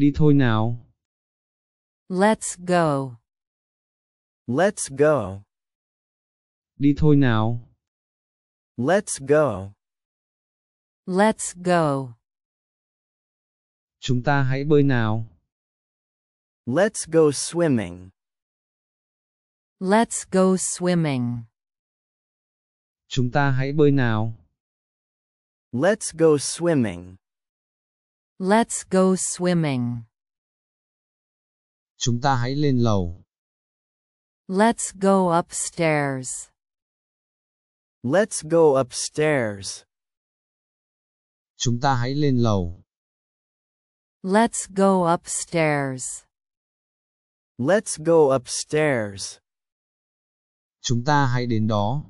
đi thôi nào. Let's go. Let's go. Đi thôi nào. Let's go. Let's go. Chúng ta hãy bơi nào. Let's go swimming. Let's go swimming. Chúng ta hãy bơi nào. Let's go swimming. Let's go swimming. Chúng ta hãy lên lầu. Let's go upstairs. Let's go upstairs. Chúng ta hãy lên lầu. Let's go upstairs. Let's go upstairs. Chúng ta hãy đến đó.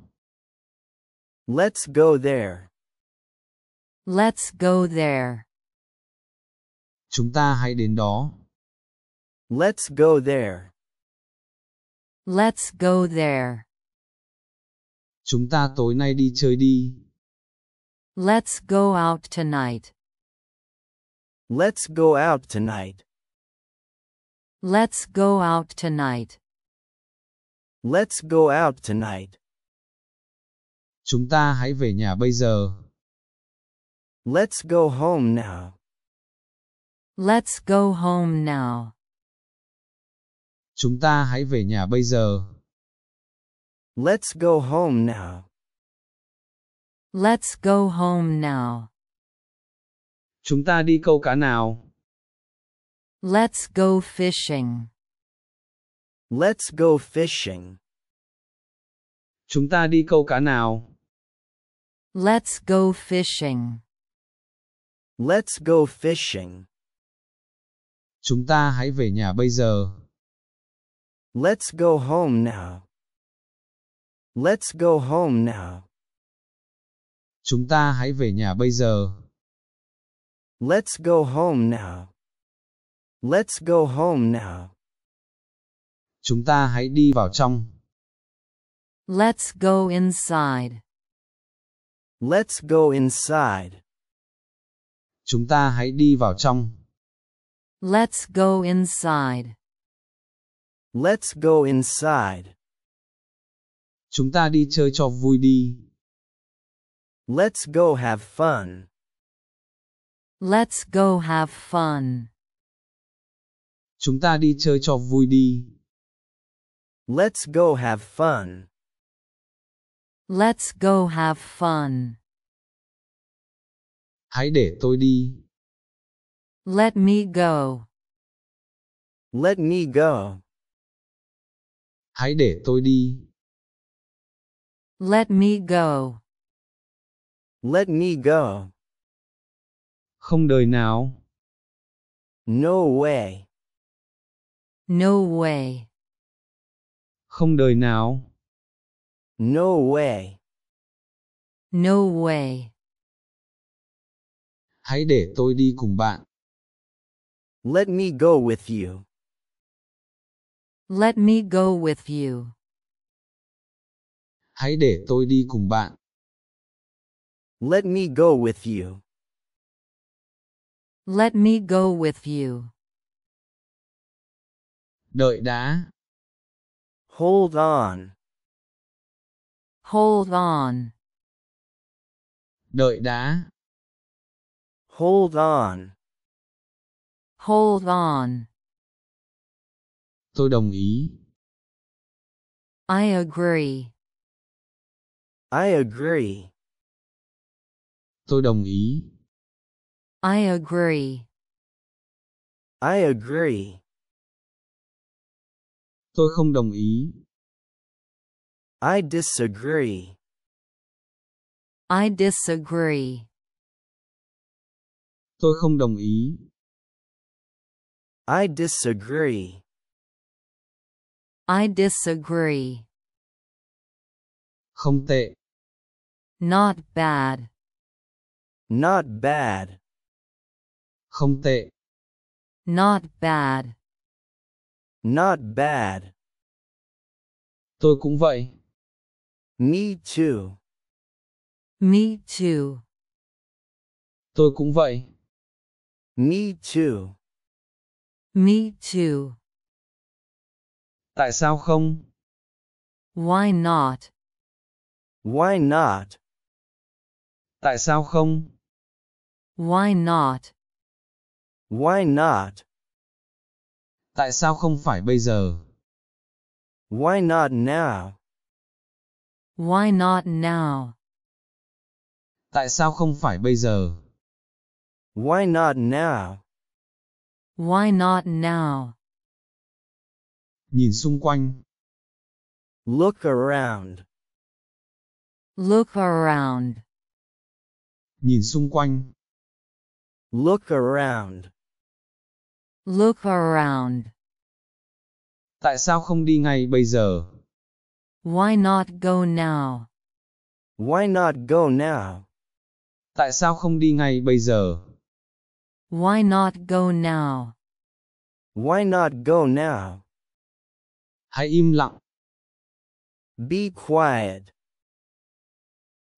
Let's go there. Let's go there. Chúng ta hãy đến đó. Let's go there. Let's go there. Chúng ta tối nay đi chơi đi. Let's go out tonight. Let's go out tonight. Let's go out tonight. Let's go out tonight. Chúng ta hãy về nhà bây giờ. Let's go home now. Let's go home now. Chúng ta hãy về nhà bây giờ. Let's go home now. Let's go home now. Chúng ta đi câu cá nào. Let's go fishing. Let's go fishing. Chúng ta đi câu cá nào. Let's go fishing. Let's go fishing. Chúng ta hãy về nhà bây giờ. Let's go home now. Let's go home now. Chúng ta hãy về nhà bây giờ. Let's go home now. Let's go home now. Chúng ta hãy đi vào trong. Let's go inside. Let's go inside. Chúng ta hãy đi vào trong. Let's go inside. Let's go inside. Chúng ta đi chơi cho vui đi. Let's go have fun. Let's go have fun. Chúng ta đi chơi cho vui đi. Let's go have fun. Let's go have fun. Hãy để tôi đi. Let me go. Let me go. Hãy để tôi đi. Let me go. Let me go. Không đời nào. No way. No way. Không đời nào. No way. No way. Hãy để tôi đi cùng bạn. Let me go with you. Let me go with you. Hãy để tôi đi cùng bạn. Let me go with you. Let me go with you. Đợi đã. Hold on. Hold on. Đợi đã. Hold on. Hold on. Tôi đồng ý. I agree. I agree. Tôi đồng ý. I agree. I agree. Tôi không đồng ý. I disagree. I disagree. Tôi không đồng ý. I disagree. I disagree. Không tệ. Not bad. Not bad. Không tệ. Not bad. Not bad. Tôi cũng vậy. Me too. Me too. Tôi cũng vậy. Me too. Me too. Tại sao không? Why not? Why not? Tại sao không? Why not? Why not? Tại sao không phải bây giờ? Why not now? Why not now? Tại sao không phải bây giờ? Why not now? Why not now? Nhìn xung quanh. Look around. Look around. Nhìn xung quanh. Look around. Look around. Tại sao không đi ngay bây giờ? Why not go now? Why not go now? Tại sao không đi ngay bây giờ? Why not go now? Why not go now? Hãy im lặng. Be quiet.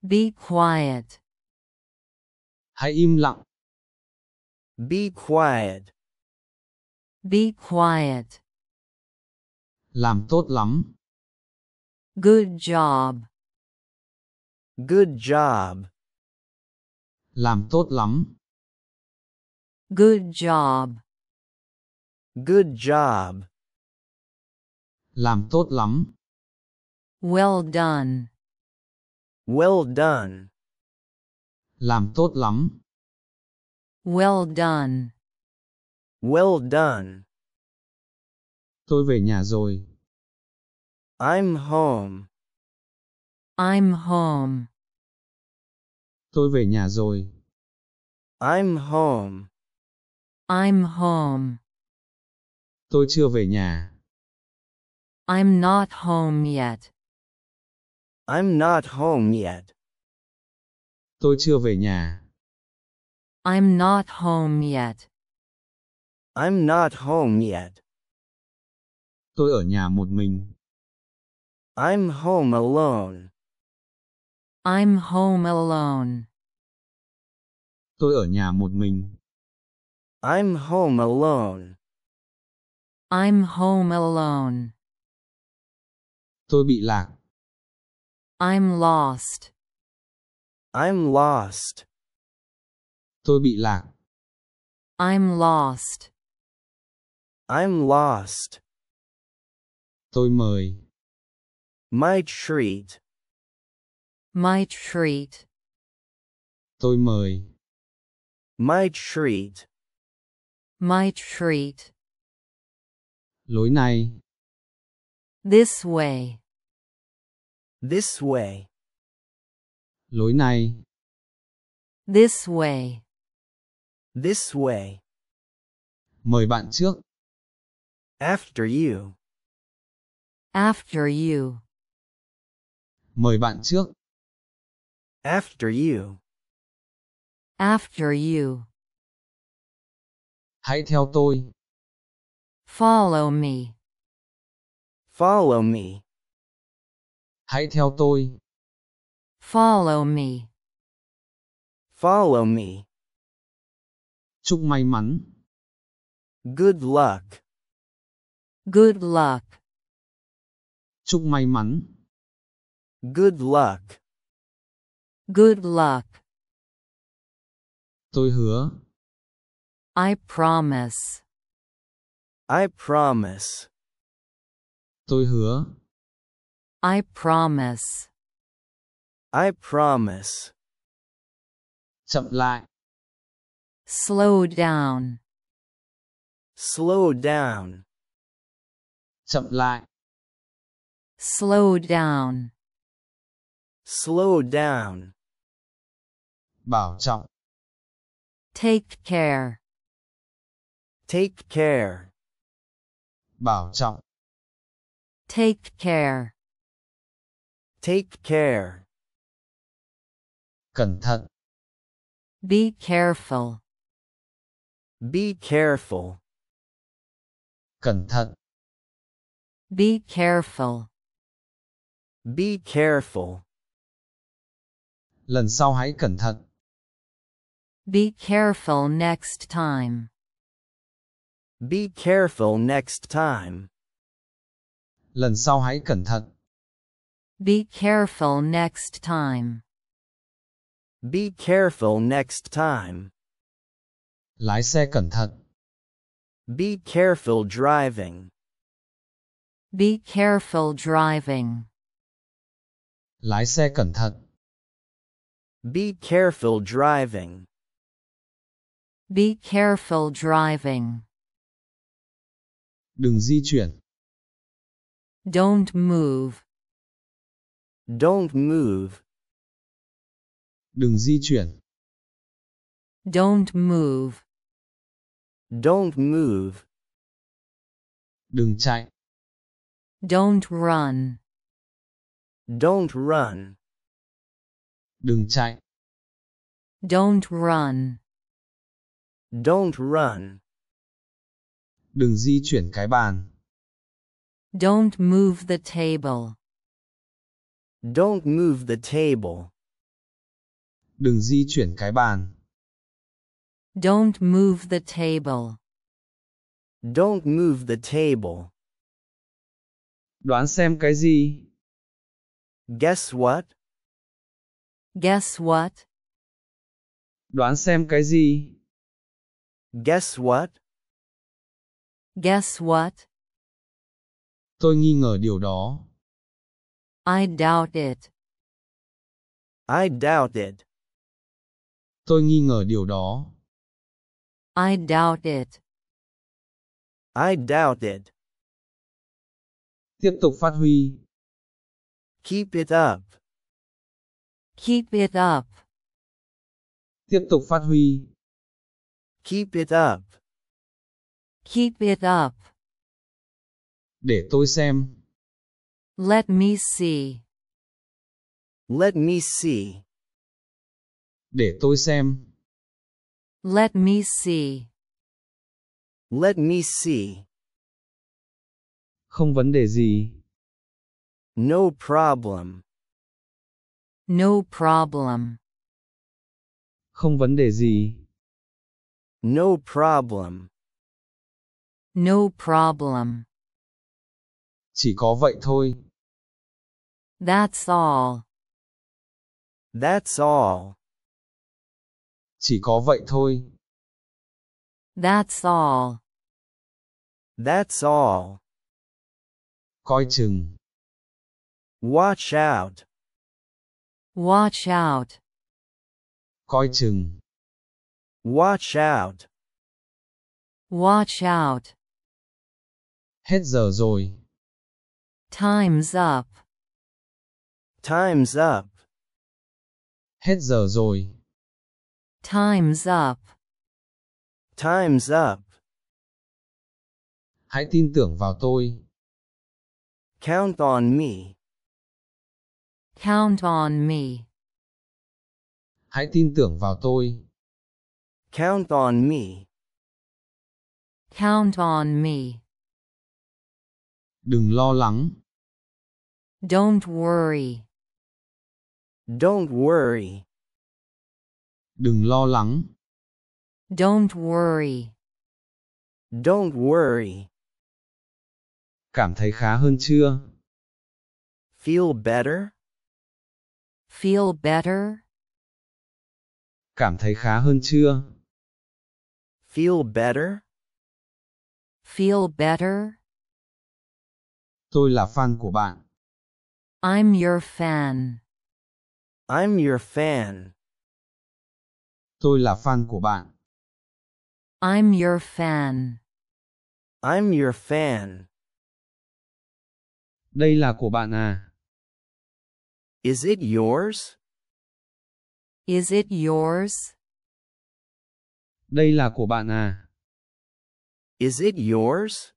Be quiet. Hãy im lặng. Be quiet. Be quiet. Làm tốt lắm. Good job. Good job. Làm tốt lắm. Good job. Good job. Làm tốt lắm. Well done. Well done. Làm tốt lắm. Well done. Well done. Tôi về nhà rồi. I'm home. I'm home. Tôi về nhà rồi. I'm home. I'm home. Tôi chưa về nhà. I'm not home yet. I'm not home yet. Tôi chưa về nhà. I'm not home yet. I'm not home yet. Tôi ở nhà một mình. I'm home alone. I'm home alone. Tôi ở nhà một mình. I'm home alone. I'm home alone. Tôi bị lạc. I'm lost. I'm lost. Tôi bị lạc. I'm lost. I'm lost. Tôi mời. My treat. My treat. Tôi mời. My treat. My treat. Lối này. This way. This way. Lối này. This way. This way. Mời bạn trước. After you. After you. Mời bạn trước. After you. After you. Hãy theo tôi. Follow me. Follow me. Hãy theo tôi. Follow me. Follow me. Chúc may mắn. Good luck. Good luck. Chúc may mắn. Good luck. Good luck. Tôi hứa. I promise. I promise. Tôi hứa. I promise. I promise. Chậm lại. Slow down. Slow down. Chậm lại. Slow down. Slow down. Bảo trọng. Take care. Take care. Bảo trọng. Take care. Take care. Cẩn thận. Be careful. Be careful. Cẩn thận. Be careful. Be careful. Lần sau hãy cẩn thận. Be careful next time. Be careful next time. Lần sau hãy cẩn thận. Be careful next time. Be careful next time. Lái xe cẩn thận. Be careful driving. Be careful driving. Lái xe cẩn thận. Be careful driving. Be careful driving. Đừng di chuyển. Don't move. Don't move. Đừng di chuyển. Don't move. Don't move. Đừng chạy. Don't run. Don't run. Đừng chạy. Don't run. Don't run. đừng di chuyển cái bàn. Don't move the table. Don't move the table. Đừng di chuyển cái bàn. Don't move the table. Don't move the table. Đoán xem cái gì? Guess what? Guess what? Đoán xem cái gì? Guess what? Guess what? Tôi nghi ngờ điều đó. I doubt it. I doubt it. Tôi nghi ngờ điều đó. I doubt it. I doubt it. Tiếp tục phát huy. Keep it up. Keep it up. Tiếp tục phát huy. Keep it up. Keep it up. Để tôi xem. Let me see. Let me see. Để tôi xem. Let me see. Let me see. Không vấn đề gì. No problem. No problem. Không vấn đề gì. No problem. No problem. Chỉ có vậy thôi. That's all. That's all. Chỉ có vậy thôi. That's all. That's all. Coi chừng. Watch out. Watch out. Coi chừng. Watch out. Watch out. Hết giờ rồi. Time's up. Time's up. Hết giờ rồi. Time's up. Time's up. Hãy tin tưởng vào tôi. Count on me. Count on me. Hãy tin tưởng vào tôi. Count on me. Count on me. Đừng lo lắng. Don't worry. Don't worry. Đừng lo lắng. Don't worry. Don't worry. Cảm thấy khá hơn chưa? Feel better. Feel better. Cảm thấy khá hơn chưa? Feel better. Feel better. Tôi là fan của bạn. I'm your fan. I'm your fan. Tôi là fan của bạn. I'm your fan. I'm your fan. Đây là của bạn à? Is it yours? Is it yours? Đây là của bạn à? Is it yours?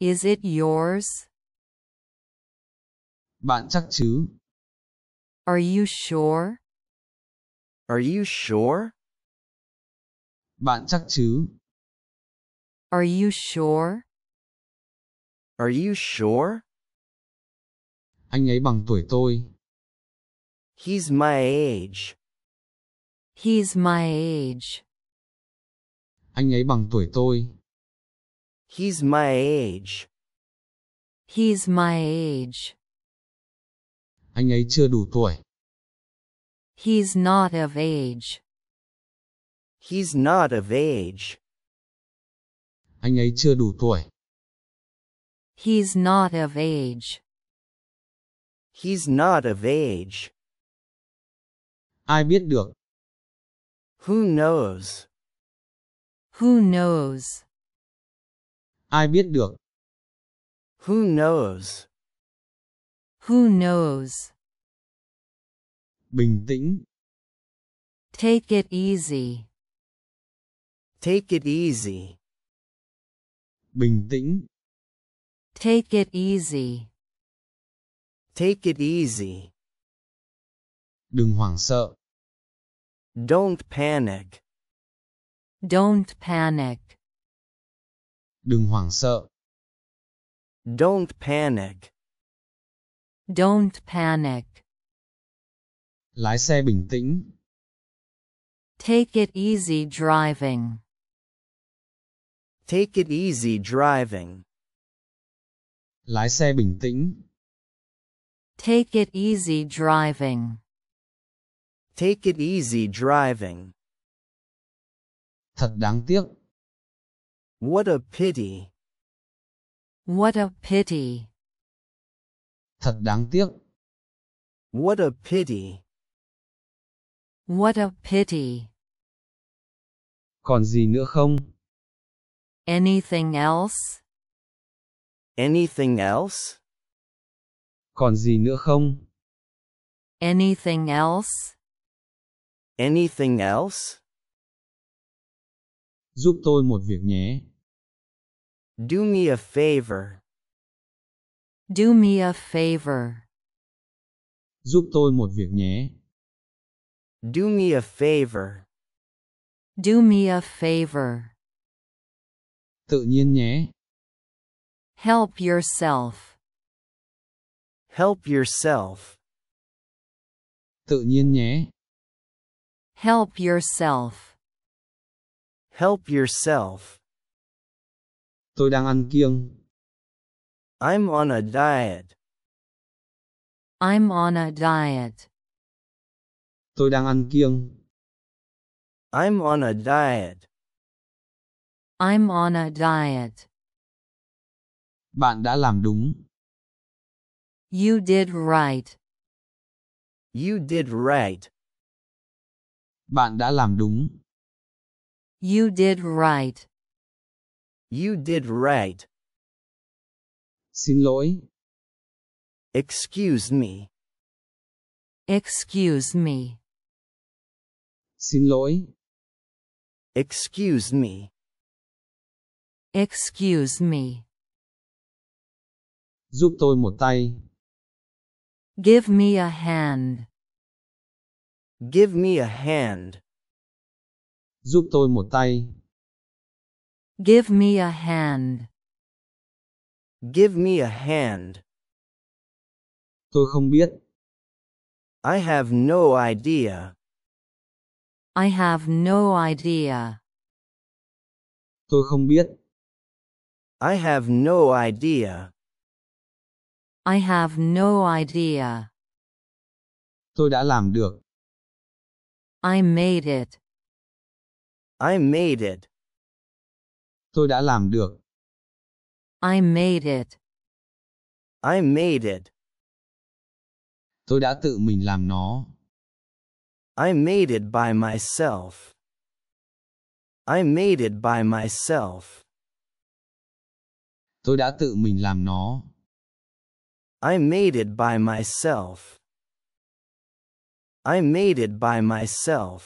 Is it yours? Bạn chắc chứ? Are you sure? Are you sure? Bạn chắc chứ? Are you sure? Are you sure? Anh ấy bằng tuổi tôi. He's my age. He's my age. Anh ấy bằng tuổi tôi. He's my age. He's my age. Anh ấy chưa đủ tuổi. He's not of age. He's not of age. Anh ấy chưa đủ tuổi. He's not of age. He's not of age. Ai biết được? Who knows? Who knows? Ai biết được? Who knows? Who knows? Bình tĩnh. Take it easy. Take it easy. Bình tĩnh. Take it easy. Take it easy. Đừng hoảng sợ. Don't panic. Don't panic. Đừng hoảng sợ. Don't panic. Don't panic. Lái xe bình tĩnh. Take it easy driving. Take it easy driving. Lái xe bình tĩnh. Take it easy driving. Take it easy driving. Thật đáng tiếc. What a pity. What a pity. Thật đáng tiếc. What a pity. What a pity. Còn gì nữa không? Anything else? Anything else? Còn gì nữa không? Anything else? Anything else? Giúp tôi một việc nhé. Do me a favor. Do me a favor. Giúp tôi một việc nhé. Do me a favor. Do me a favor. Tự nhiên nhé. Help yourself. Help yourself. Tự nhiên nhé. Help yourself. Help yourself. Tôi đang ăn kiêng. I'm on a diet. I'm on a diet. Tôi đang ăn kiêng. I'm on a diet. I'm on a diet. Bạn đã làm đúng. You did right. You did right. Bạn đã làm đúng. You did right. You did right. Xin lỗi. Excuse me. Excuse me. Xin lỗi. Excuse me. Excuse me. Giúp tôi một tay. Give me a hand. Give me a hand. Giúp tôi một tay. Give me a hand. Give me a hand. Tôi không biết. I have no idea. I have no idea. Tôi không biết. I have no idea. I have no idea. Tôi đã làm được. I made it. I made it. Tôi đã làm được. I made it. I made it. Tôi đã tự mình làm nó. I made it by myself. I made it by myself. Tôi đã tự mình làm nó. I made it by myself. I made it by myself.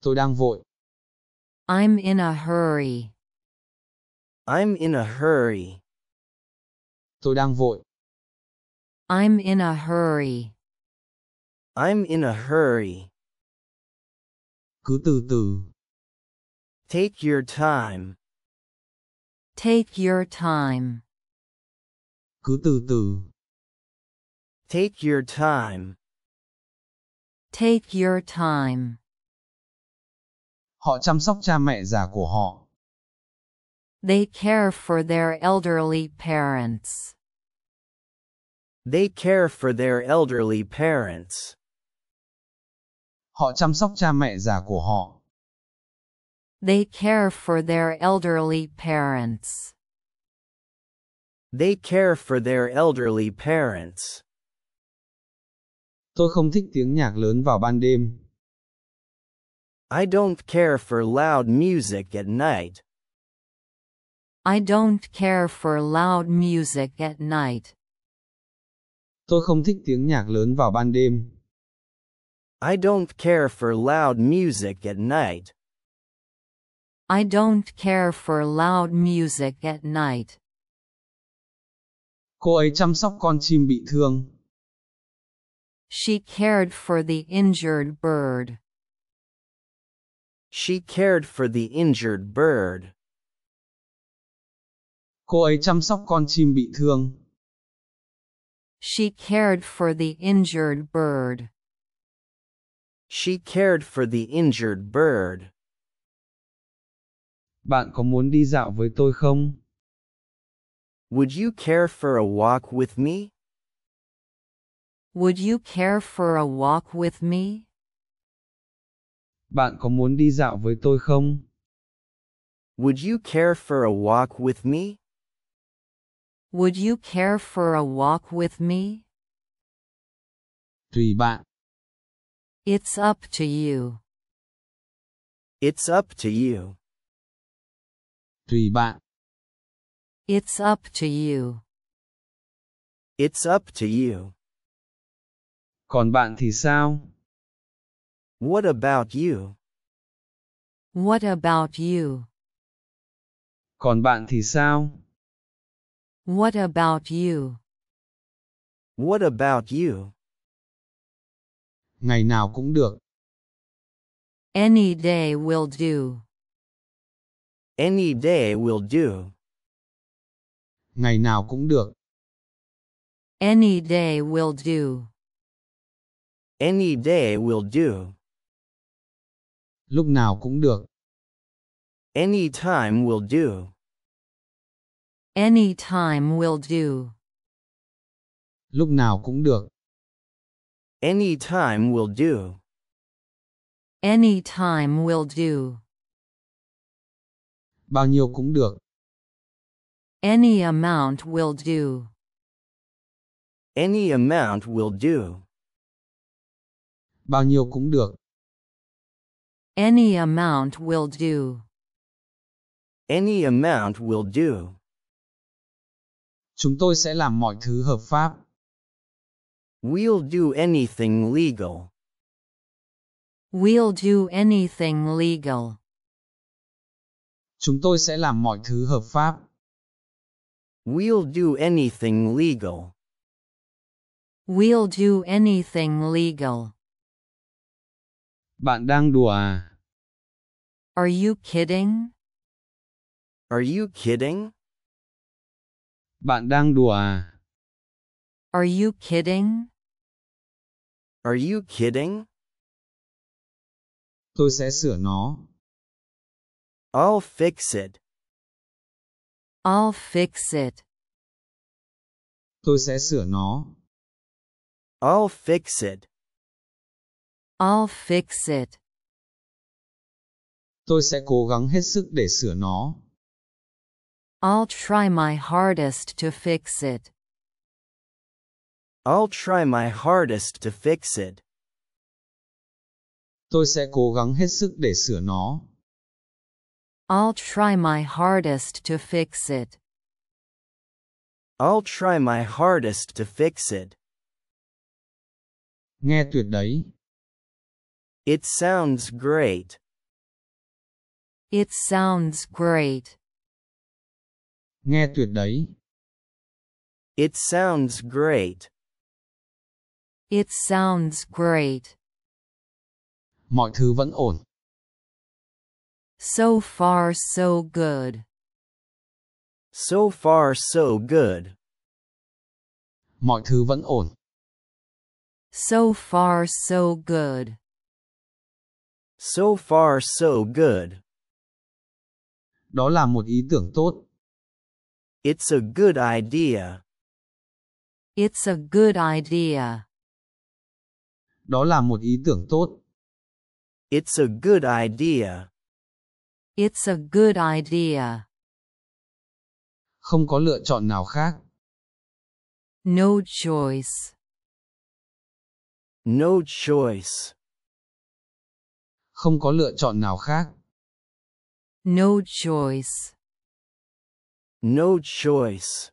Tôi đang vội. I'm in a hurry. I'm in a hurry. Tôi đang vội. I'm in a hurry. I'm in a hurry. Cứ từ từ. Take your time. Take your time. Cứ từ từ. Take your time. Take your time. họ chăm sóc cha mẹ già của họ. They care for their elderly parents. They care for their elderly parents. Họ chăm sóc cha mẹ già của họ. They care for their elderly parents. They care for their elderly parents. Tôi không thích tiếng nhạc lớn vào ban đêm. I don't care for loud music at night. I don't care for loud music at night. Tôi không thích tiếng nhạc lớn vào ban đêm. I don't care for loud music at night. I don't care for loud music at night. Cô ấy chăm sóc con chim bị thương. She cared for the injured bird. She cared for the injured bird. Cô ấy chăm sóc con chim bị thương. She cared for the injured bird. She cared for the injured bird. Bạn có muốn đi dạo với tôi không? Would you care for a walk with me? Would you care for a walk with me? Bạn có muốn đi dạo với tôi không? Would you care for a walk with me? Would you care for a walk with me? Tùy bạn. It's up to you. It's up to you. Tùy bạn. It's up to you. It's up to you. Còn bạn thì sao? What about you? What about you? Còn bạn thì sao? What about you? What about you? Ngày nào cũng được. Any day will do. Any day will do. Ngày nào cũng được. Any day will do. Any day will do lúc nào cũng được. Any time will do. Any time will do. Lúc nào cũng được. Any time will do. Any time will do. Bao nhiêu cũng được. Any amount will do. Any amount will do. Bao nhiêu cũng được. Any amount will do. Any amount will do. Chúng tôi sẽ làm mọi thứ hợp pháp. We'll do anything legal. We'll do anything legal. Chúng tôi sẽ làm mọi thứ hợp pháp. We'll do anything legal. We'll do anything legal. Bạn đang đùa à? Are you kidding? Are you kidding? Bạn đang đùa à? Are you kidding? Are you kidding? Tôi sẽ sửa nó. I'll fix it. I'll fix it. Tôi sẽ sửa nó. I'll fix it. I'll fix it. Tôi sẽ cố gắng hết sức để sửa nó. I'll try my hardest to fix it. I'll try my hardest to fix it. Tôi sẽ cố gắng hết sức để sửa nó. I'll try my hardest to fix it. I'll try my hardest to fix it. Nghe tuyệt đấy. It sounds great. It sounds great. Nghe tuyệt đấy. It sounds great. It sounds great. Mọi thứ vẫn ổn. So far so good. So far so good. Mọi thứ vẫn ổn. So far so good. So far so good. Đó là một ý tưởng tốt. It's a good idea. It's a good idea. Đó là một ý tưởng tốt. It's a good idea. It's a good idea. Không có lựa chọn nào khác. No choice. No choice không có lựa chọn nào khác. No choice. No choice.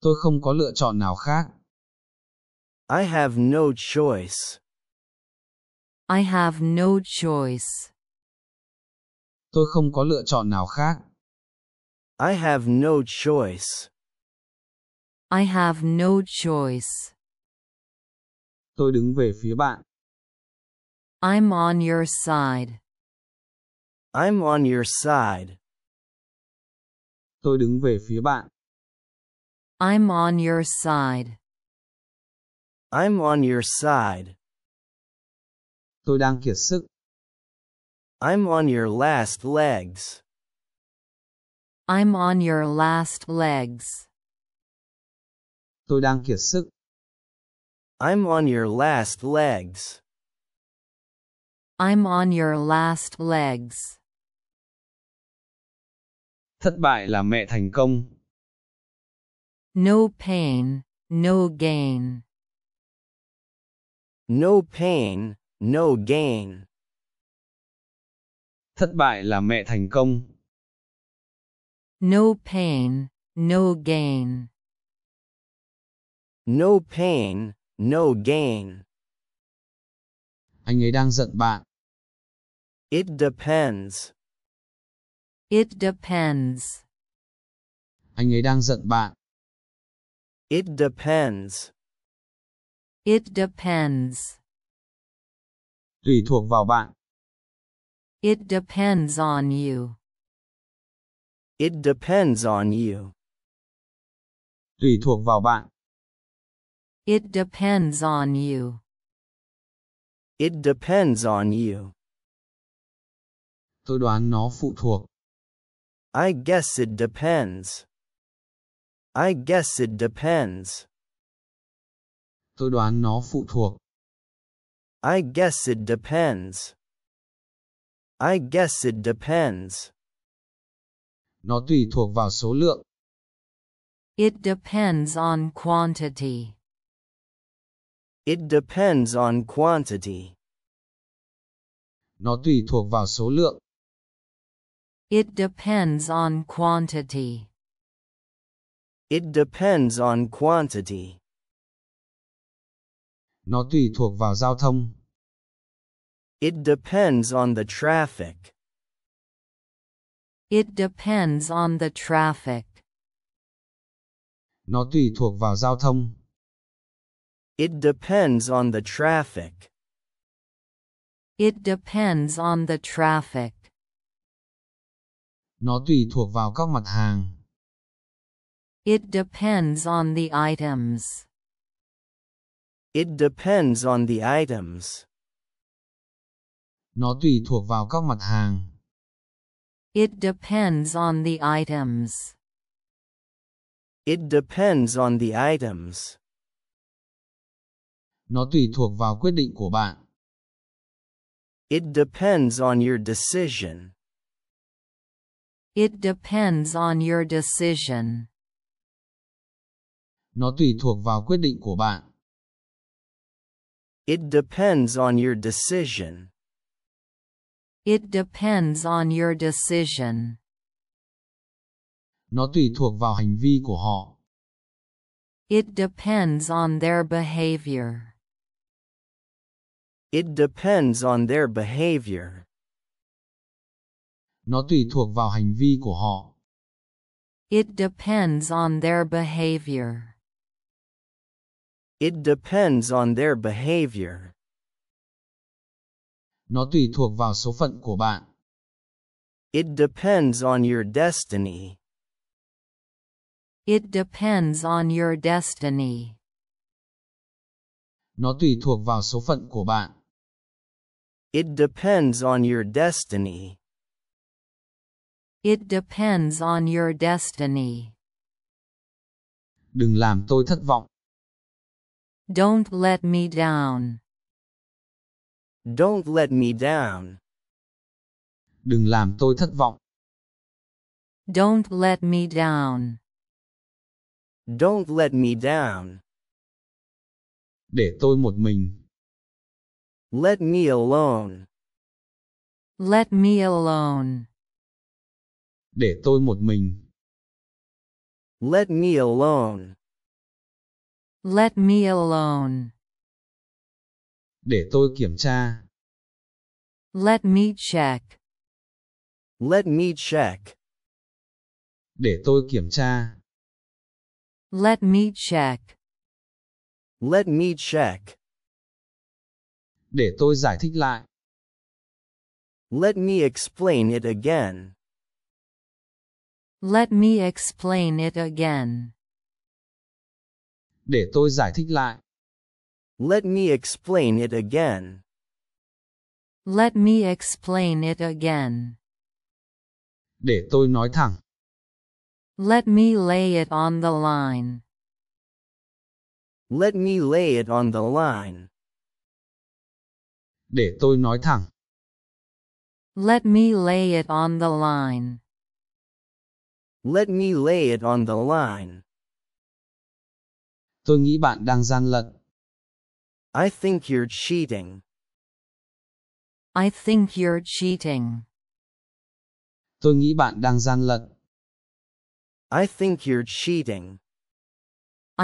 Tôi không có lựa chọn nào khác. I have no choice. I have no choice. Tôi không có lựa chọn nào khác. I have no choice. I have no choice. Tôi đứng về phía bạn. I'm on your side. I'm on your side. Tôi đứng về phía bạn. I'm on your side. I'm on your side. Tôi đang kiệt sức. I'm on your last legs. I'm on your last legs. Tôi đang kiệt sức. I'm on your last legs. I'm on your last legs. Thất bại là mẹ thành công. No pain, no gain. No pain, no gain. Thất bại là mẹ thành công. No pain, no gain. No pain, no gain. Anh ấy đang giận bạn. It depends. It depends. Anh ấy đang giận bạn. It depends. It depends. Tùy thuộc vào bạn. It depends on you. It depends on you. Tùy thuộc vào bạn. It depends on you. It depends on you. Tôi đoán nó phụ thuộc. I guess it depends. I guess it depends. Tôi đoán nó phụ thuộc. I guess it depends. I guess it depends. Nó tùy thuộc vào số lượng. It depends on quantity. It depends on quantity. Nó tùy thuộc vào số lượng. It depends on quantity. It depends on quantity. Nó tùy thuộc vào giao thông. It depends on the traffic. It depends on the traffic. Nó tùy thuộc vào giao thông. It depends on the traffic. It depends on the traffic. Nó tùy thuộc vào các mặt hàng. It depends on the items. It depends on the items. Nó tùy thuộc vào các mặt hàng. It depends on the items. It depends on the items. Nó tùy thuộc vào quyết định của bạn. It depends on your decision. It depends on your decision. Nó tùy thuộc vào quyết định của bạn. It depends on your decision. It depends on your decision. Nó tùy thuộc vào hành vi của họ. It depends on their behavior. It depends on their behavior nó tùy thuộc vào hành vi của họ. It depends on their behavior. It depends on their behavior. Nó tùy thuộc vào số phận của bạn. It depends on your destiny. It depends on your destiny. Nó tùy thuộc vào số phận của bạn. It depends on your destiny. It depends on your destiny. Đừng làm tôi thất vọng. Don't let me down. Don't let me down. Đừng làm tôi thất vọng. Don't let me down. Don't let me down. Để tôi một mình. Let me alone. Let me alone để tôi một mình. Let me alone. Let me alone. Để tôi kiểm tra. Let me check. Let me check. Để tôi kiểm tra. Let me check. Let me check. Để tôi giải thích lại. Let me explain it again. Let me explain it again. Để tôi giải thích lại. Let me explain it again. Let me explain it again. Để tôi nói thẳng. Let me lay it on the line. Let me lay it on the line. Để tôi nói thẳng. Let me lay it on the line. Let me lay it on the line. Tôi nghĩ bạn đang gian lận. I think you're cheating. I think you're cheating. Tôi nghĩ bạn đang gian lận. I think you're cheating.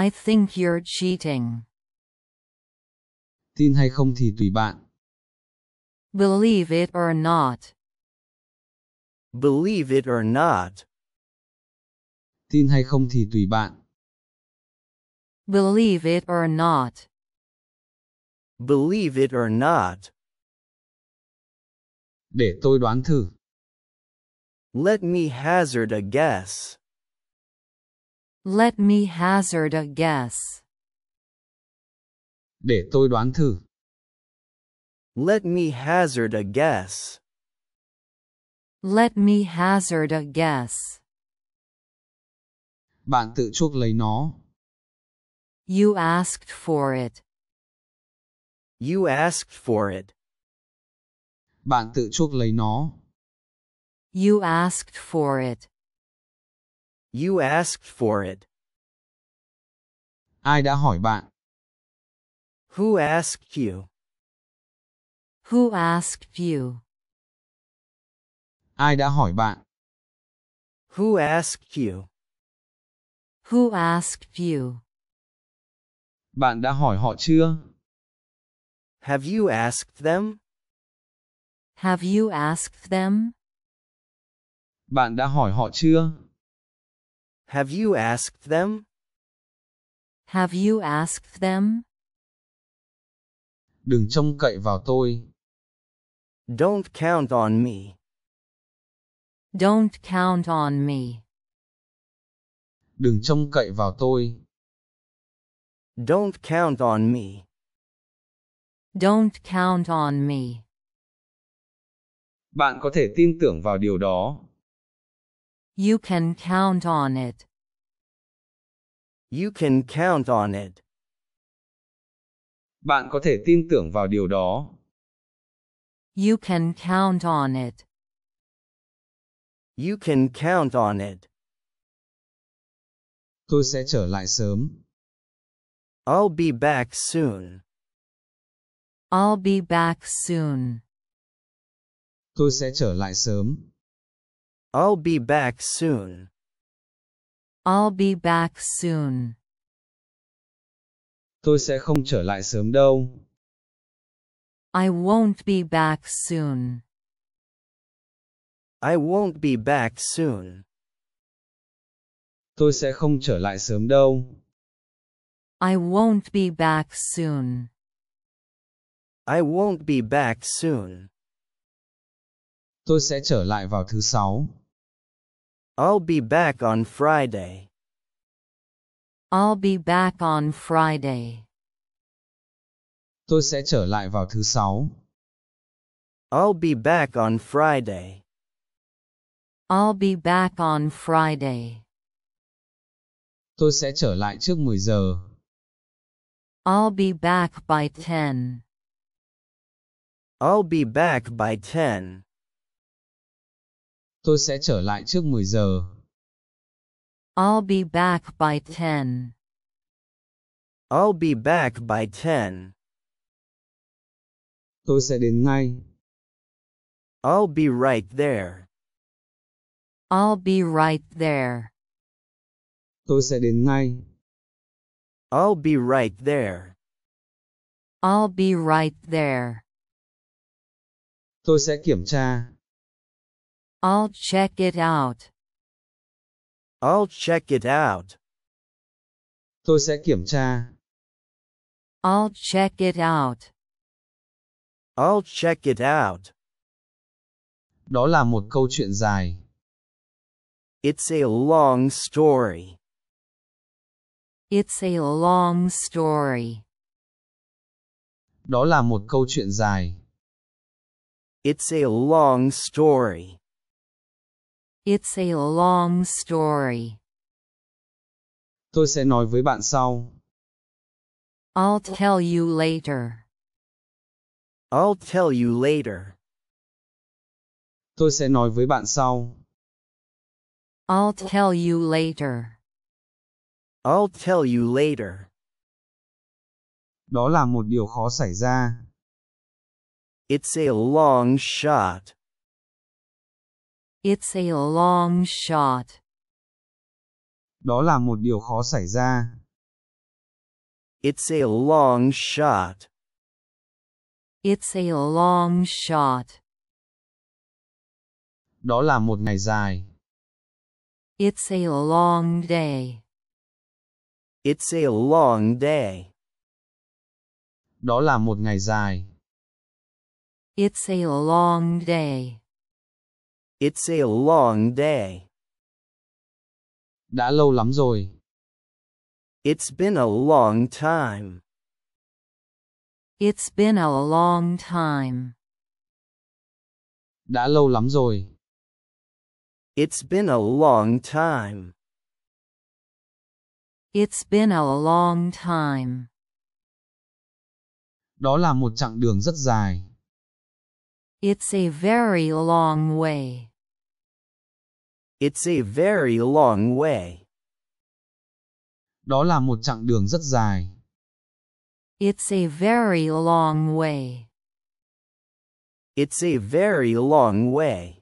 I think you're cheating. Tin hay không thì tùy bạn. Believe it or not. Believe it or not. tin hay không thì tùy bạn. Believe it or not. Believe it or not. Để tôi đoán thử. Let me hazard a guess. Let me hazard a guess. Để tôi đoán thử. Let me hazard a guess. Let me hazard a guess bạn tự chuốc lấy nó. You asked for it. You asked for it. Bạn tự chuốc lấy nó. You asked for it. You asked for it. Ai đã hỏi bạn? Who asked you? Who asked you? Ai đã hỏi bạn? Who asked you? Who asked you? Bạn đã hỏi họ chưa? Have you asked them? Have you asked them? Bạn đã hỏi họ chưa? Have you asked them? Have you asked them? Đừng trông cậy vào tôi. Don't count on me. Don't count on me đừng trông cậy vào tôi. Don't count on me. Don't count on me. Bạn có thể tin tưởng vào điều đó. You can count on it. You can count on it. Bạn có thể tin tưởng vào điều đó. You can count on it. You can count on it. Tôi sẽ trở lại sớm. I'll be back soon. I'll be back soon. Tôi sẽ trở lại sớm. I'll be back soon. I'll be back soon. Tôi sẽ không trở lại sớm đâu. I won't be back soon. I won't be back soon tôi sẽ không trở lại sớm đâu. I won't be back soon. I won't be back soon. Tôi sẽ trở lại vào thứ sáu. I'll be back on Friday. I'll be back on Friday. Tôi sẽ trở lại vào thứ sáu. I'll be back on Friday. I'll be back on Friday tôi sẽ trở lại trước 10 giờ. I'll be back by 10. I'll be back by 10. Tôi sẽ trở lại trước 10 giờ. I'll be back by 10. I'll be back by 10. Tôi sẽ đến ngay. I'll be right there. I'll be right there. Tôi sẽ đến ngay. I'll be right there. I'll be right there. Tôi sẽ kiểm tra. I'll check it out. I'll check it out. Tôi sẽ kiểm tra. I'll check it out. I'll check it out. Đó là một câu chuyện dài. It's a long story. It's a long story. Đó là một câu chuyện dài. It's a long story. It's a long story. Tôi sẽ nói với bạn sau. I'll tell you later. I'll tell you later. Tôi sẽ nói với bạn sau. I'll tell you later. I'll tell you later. Đó là một điều khó xảy ra. It's a long shot. It's a long shot. Đó là một điều khó xảy ra. It's a long shot. It's a long shot. Đó là một ngày dài. It's a long day. It's a long day. Đó là một ngày dài. It's a long day. It's a long day. Đã lâu lắm rồi. It's been a long time. It's been a long time. Đã lâu lắm rồi. It's been a long time. It's been a long time. Đó là một chặng đường rất dài. It's a very long way. It's a very long way. Đó là một chặng đường rất dài. It's a very long way. It's a very long way.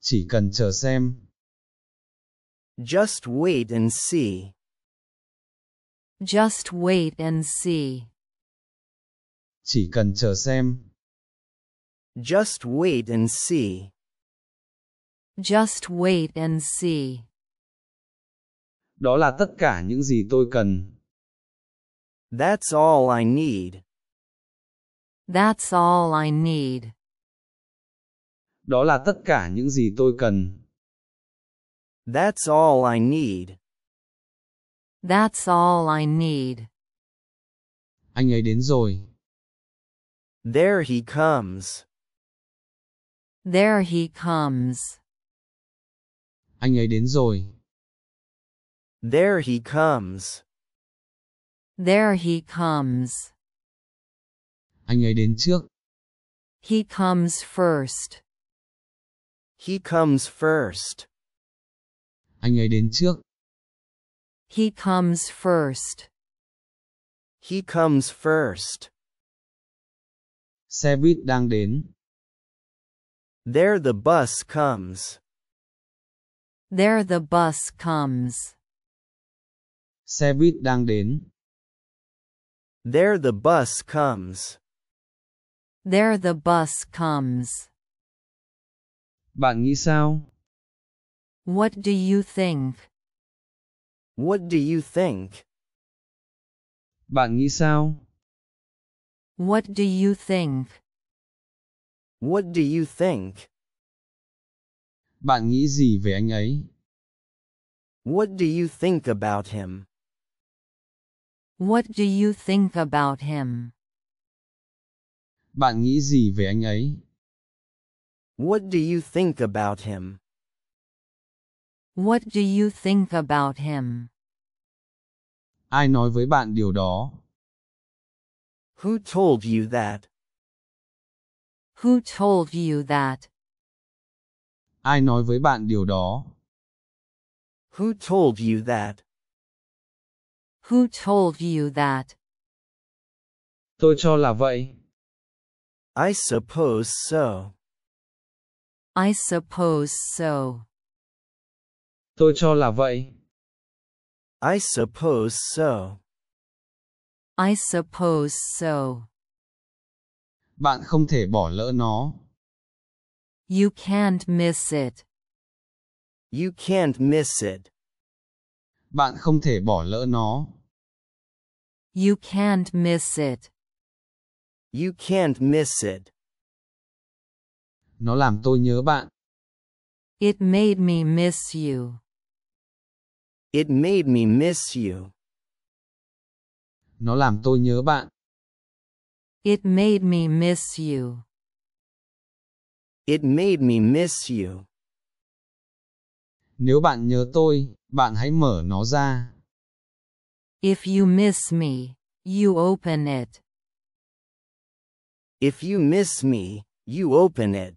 Chỉ cần chờ xem. Just wait and see. Just wait and see. Chỉ cần chờ xem. Just wait and see. Just wait and see. Đó là tất cả những gì tôi cần. That's all I need. That's all I need. Đó là tất cả những gì tôi cần. That's all I need. That's all I need. Anh ấy đến rồi. There he comes. There he comes. Anh ấy đến rồi. There he comes. There he comes. Anh ấy đến trước. He comes first. He comes first. Anh ấy đến trước. He comes first. He comes first. Xe buýt đang đến. There the bus comes. There the bus comes. Xe buýt đang đến. There the bus comes. There the bus comes. Bạn nghĩ sao? What do you think? What do you think? Bạn nghĩ sao? What do you think? What do you think? Bạn nghĩ gì về anh ấy? What do you think about him? What do you think about him? Bạn nghĩ gì về anh ấy? What do you think about him? What do you think about him? Ai nói với bạn điều đó? Who told you that? Who told you that? Ai nói với bạn điều đó? Who told you that? Who told you that? Tôi cho là vậy. I suppose so. I suppose so. Tôi cho là vậy. I suppose so. I suppose so. Bạn không thể bỏ lỡ nó. You can't miss it. You can't miss it. Bạn không thể bỏ lỡ nó. You can't miss it. You can't miss it. Nó làm tôi nhớ bạn. It made me miss you. It made me miss you. Nó làm tôi nhớ bạn. It made me miss you. It made me miss you. Nếu bạn nhớ tôi, bạn hãy mở nó ra. If you miss me, you open it. If you miss me, you open it.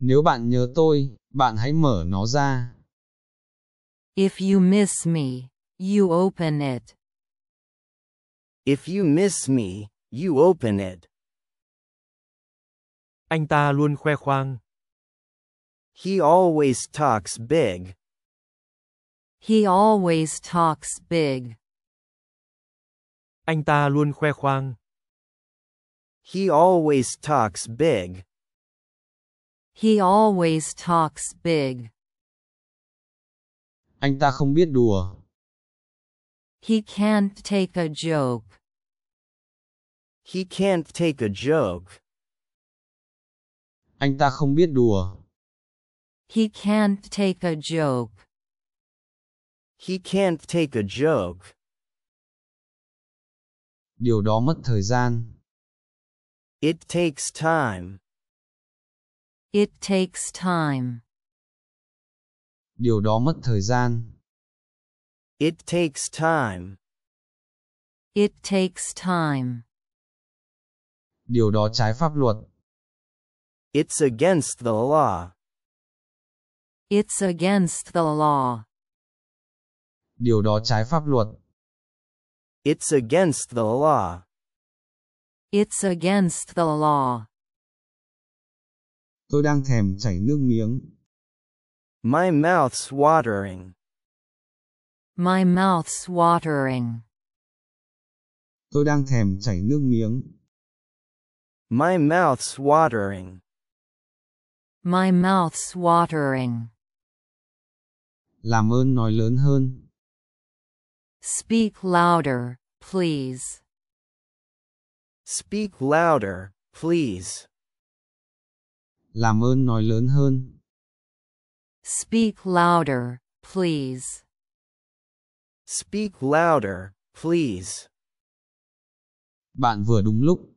Nếu bạn nhớ tôi, bạn hãy mở nó ra. If you miss me, you open it. If you miss me, you open it. Anh ta luôn khoe khoang. He always talks big. He always talks big. Anh ta luôn khoe khoang. He always talks big. He always talks big. Anh ta không biết đùa. He can't take a joke. He can't take a joke. Anh ta không biết đùa. He can't take a joke. He can't take a joke. Điều đó mất thời gian. It takes time. It takes time điều đó mất thời gian. It takes time. It takes time. Điều đó trái pháp luật. It's against the law. It's against the law. Điều đó trái pháp luật. It's against the law. It's against the law. Tôi đang thèm chảy nước miếng. My mouth's watering. My mouth's watering. Tôi đang thèm chảy nước miếng. My mouth's watering. My mouth's watering. Làm ơn nói lớn hơn. Speak louder, please. Speak louder, please. Làm ơn nói lớn hơn. Speak louder, please. Speak louder, please. Bạn vừa đúng lúc.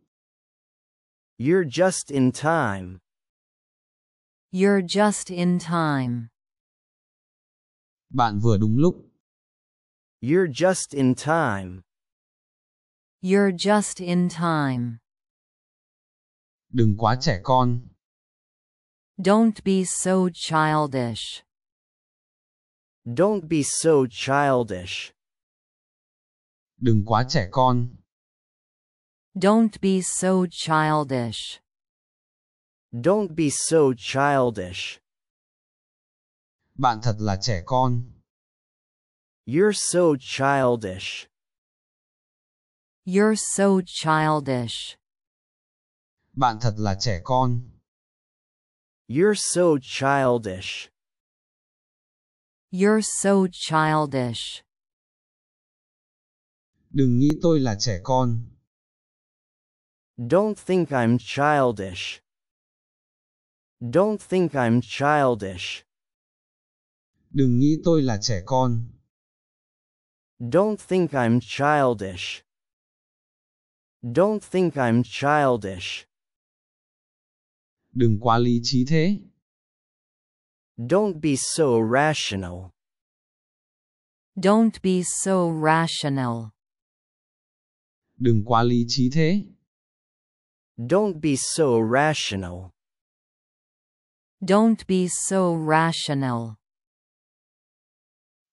You're just in time. You're just in time. Bạn vừa đúng lúc. You're just in time. You're just in time. Đừng quá trẻ con. Don't be so childish. Don't be so childish. Đừng quá trẻ con. Don't be so childish. Don't be so childish. Bạn thật là trẻ con. You're so childish. You're so childish. Bạn thật là trẻ con. You're so childish. You're so childish. Đừng nghĩ tôi là trẻ con. Don't think I'm childish. Don't think I'm childish. Đừng nghĩ tôi là trẻ con. Don't think I'm childish. Don't think I'm childish. đừng quá lý trí thế. Don't be so rational. Don't be so rational. Đừng quá lý trí thế. Don't be so rational. Don't be so rational.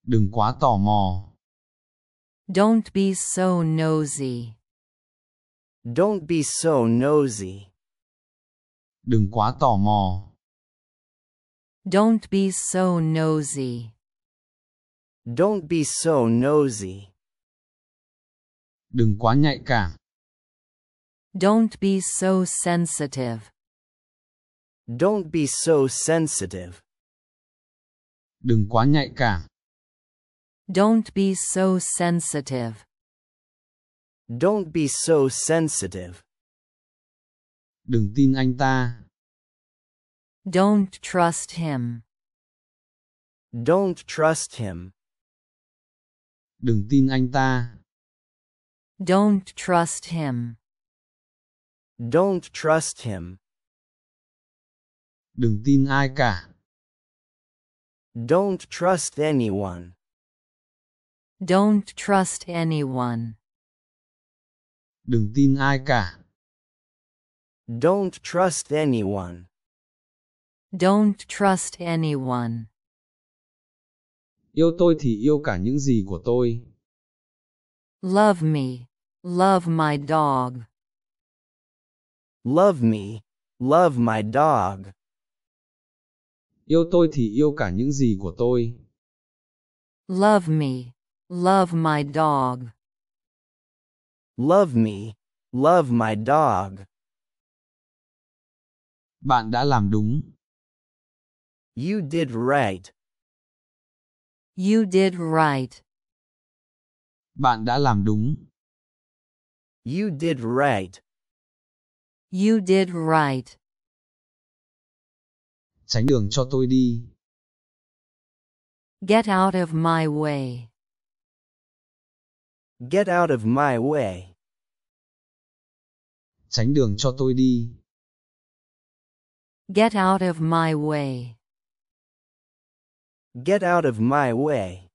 Đừng quá tò mò. Don't be so nosy. Don't be so nosy. Đừng quá tò mò. Don't be so nosy. Don't be so nosy. Đừng quá nhạy cảm. Don't be so sensitive. Don't be so sensitive. Đừng quá nhạy cảm. Don't be so sensitive. Don't be so sensitive đừng tin anh ta. Don't trust him. Don't trust him. Đừng tin anh ta. Don't trust him. Don't trust him. Đừng tin ai cả. Don't trust anyone. Don't trust anyone. Đừng tin ai cả. Don't trust anyone. Don't trust anyone. Yêu tôi thì yêu cả những gì của tôi. Love me. Love my dog. Love me. Love my dog. Yêu tôi thì yêu cả những gì của tôi. Love me. Love my dog. Love me. Love my dog. Bạn đã làm đúng. You did right. You did right. Bạn đã làm đúng. You did right. You did right. Tránh đường cho tôi đi. Get out of my way. Get out of my way. Tránh đường cho tôi đi. Get out of my way. Get out of my way.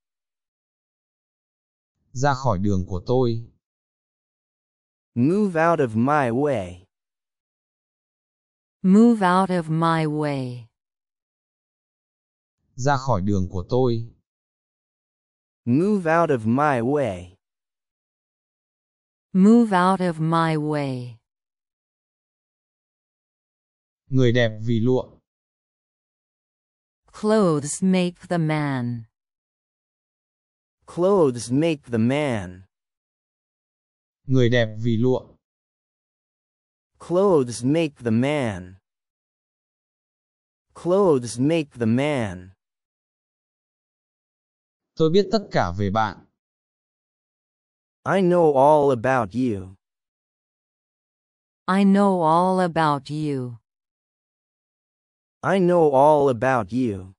Ra khỏi đường của tôi. Move out of my way. Move out of my way. Ra khỏi đường của tôi. Move out of my way. Move out of my way. người đẹp vì lụa. Clothes make the man. Clothes make the man. Người đẹp vì lụa. Clothes make the man. Clothes make the man. Tôi biết tất cả về bạn. I know all about you. I know all about you. I know all about you.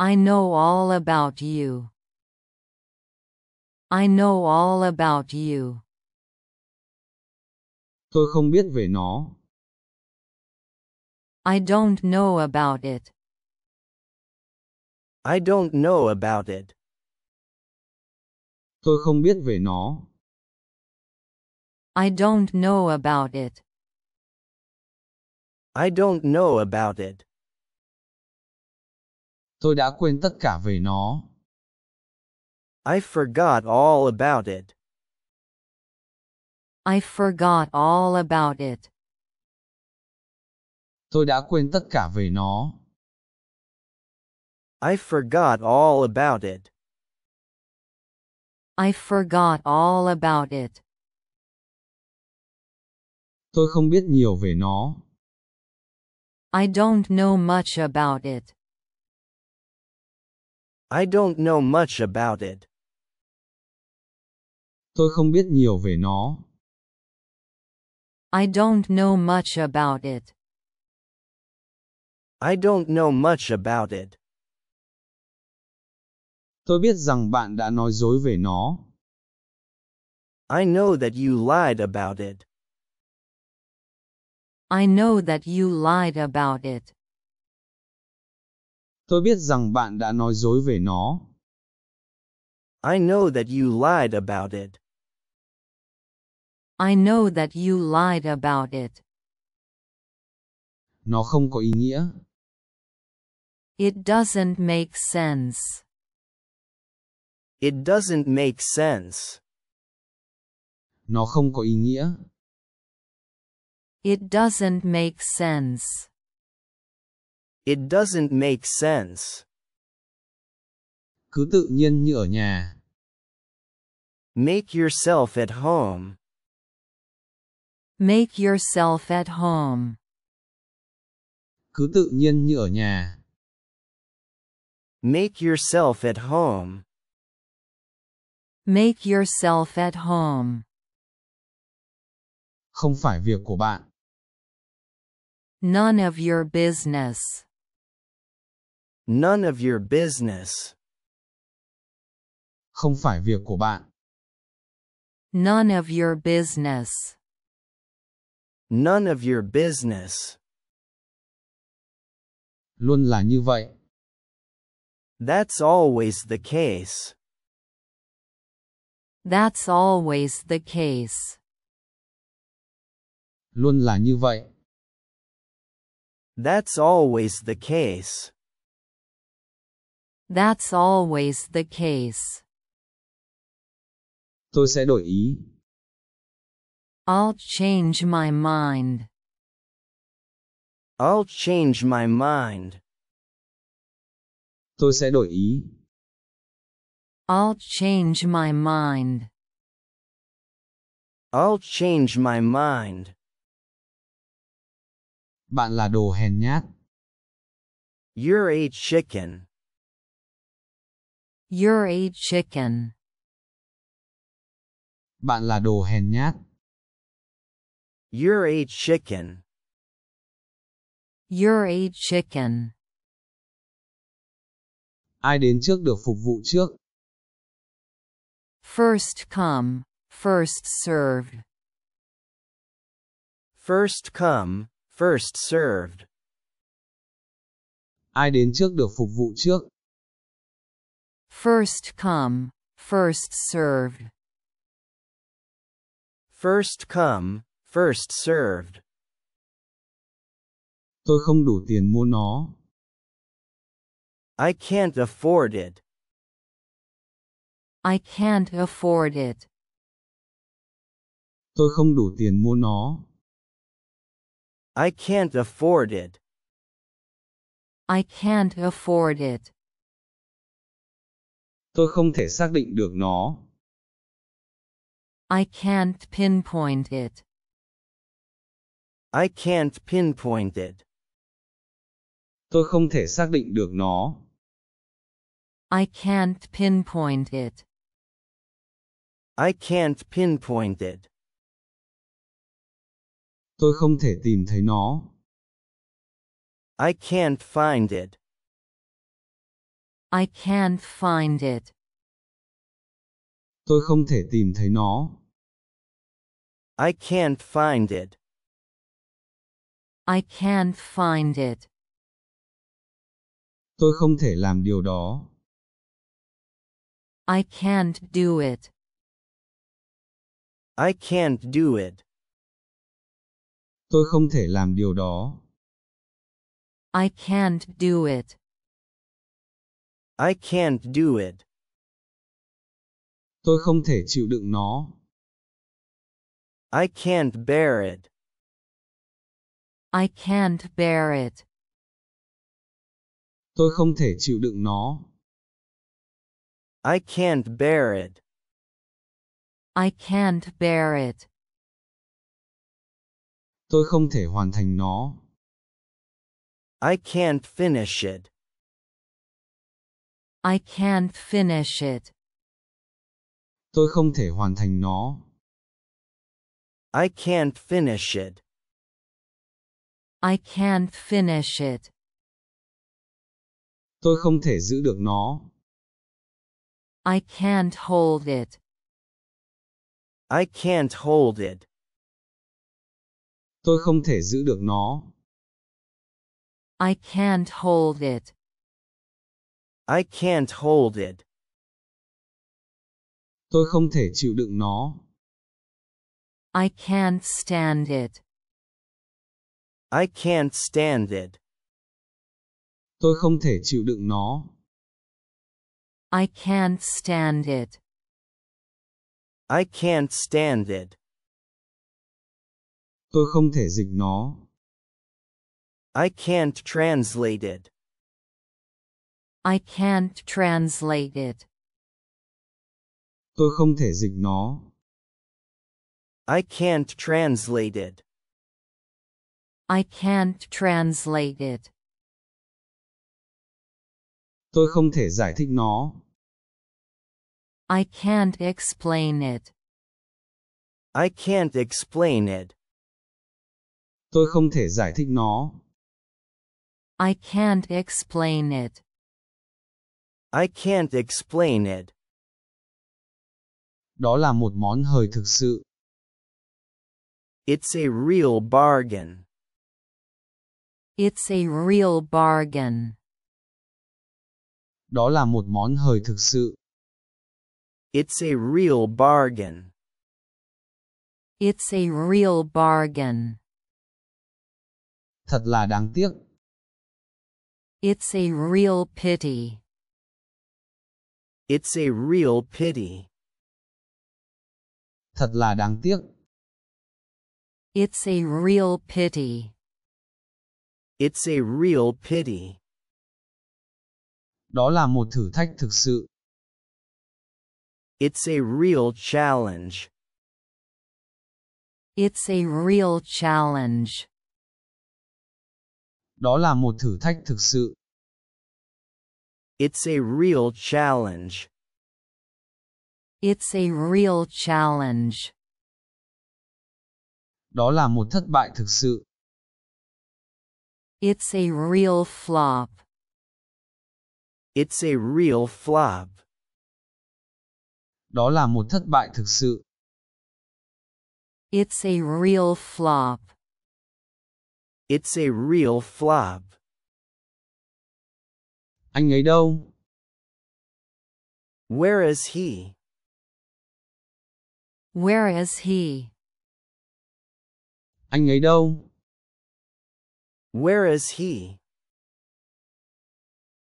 I know all about you. I know all about you. Tôi không biết về nó. I don't know about it. I don't know about it. Tôi không biết về nó. I don't know about it. I don't know about it. Tôi đã quên tất cả về nó. I forgot all about it. I forgot all about it. Tôi đã quên tất cả về nó. I forgot all about it. I forgot all about it. Tôi không biết nhiều về nó. I don't know much about it. I don't know much about it. Tôi không biết nhiều về nó. I don't know much about it. I don't know much about it. Tôi biết rằng bạn đã nói dối về nó. I know that you lied about it. I know that you lied about it. Tôi biết rằng bạn đã nói dối về nó. I know that you lied about it. I know that you lied about it. Nó không có ý nghĩa. It doesn't make sense. It doesn't make sense. Nó không có ý nghĩa. It doesn't make sense. It doesn't make sense. Cứ tự nhiên như ở nhà. Make yourself at home. Make yourself at home. Cứ tự nhiên như ở nhà. Make yourself at home. Make yourself at home. Không phải việc của bạn. None of your business. None of your business. Không phải việc của bạn. None of your business. None of your business. Luôn là như vậy. That's always the case. That's always the case. Luôn là như vậy. That's always the case. That's always the case. Tôi sẽ đổi ý. I'll change my mind. I'll change my mind. Tôi sẽ đổi ý. I'll change my mind. I'll change my mind. bạn là đồ hèn nhát. You're a chicken. You're a chicken. Bạn là đồ hèn nhát. You're a chicken. You're a chicken. Ai đến trước được phục vụ trước. First come, first served. First come, first served. Ai đến trước được phục vụ trước. First come, first served. First come, first served. Tôi không đủ tiền mua nó. I can't afford it. I can't afford it. Tôi không đủ tiền mua nó. I can't afford it. I can't afford it. Tôi không thể xác định được nó. I can't pinpoint it. I can't pinpoint it. Tôi không thể xác định được nó. I can't pinpoint it. I can't pinpoint it. Tôi không thể tìm thấy nó. I can't find it. I can't find it. Tôi không thể tìm thấy nó. I can't find it. I can't find it. Tôi không thể làm điều đó. I can't do it. I can't do it. Tôi không thể làm điều đó. I can't do it. I can't do it. Tôi không thể chịu đựng nó. I can't bear it. I can't bear it. Tôi không thể chịu đựng nó. I can't bear it. I can't bear it. Tôi không thể hoàn thành nó. I can't finish it. I can't finish it. Tôi không thể hoàn thành nó. I can't finish it. I can't finish it. Tôi không thể giữ được nó. I can't hold it. I can't hold it. Tôi không thể giữ được nó. I can't hold it. I can't hold it. Tôi không thể chịu đựng nó. I can't stand it. I can't stand it. Tôi không thể chịu đựng nó. I can't stand it. I can't stand it. Tôi không thể dịch nó. I can't translate it. I can't translate it. Tôi không thể dịch nó. I can't translate it. I can't translate it. Tôi không thể giải thích nó. I can't explain it. I can't explain it. Tôi không thể giải thích nó. I can't explain it. I can't explain it. Đó là một món hời thực sự. It's a real bargain. It's a real bargain. Đó là một món hời thực sự. It's a real bargain. It's a real bargain. Thật là đáng tiếc. It's a real pity. It's a real pity. Thật là đáng tiếc. It's a real pity. It's a real pity. Đó là một thử thách thực sự. It's a real challenge. It's a real challenge. Đó là một thử thách thực sự. It's a real challenge. It's a real challenge. Đó là một thất bại thực sự. It's a real flop. It's a real flop. Đó là một thất bại thực sự. It's a real flop. It's a real flop. Anh ấy đâu? Where is he? Where is he? Anh ấy đâu? Where is he?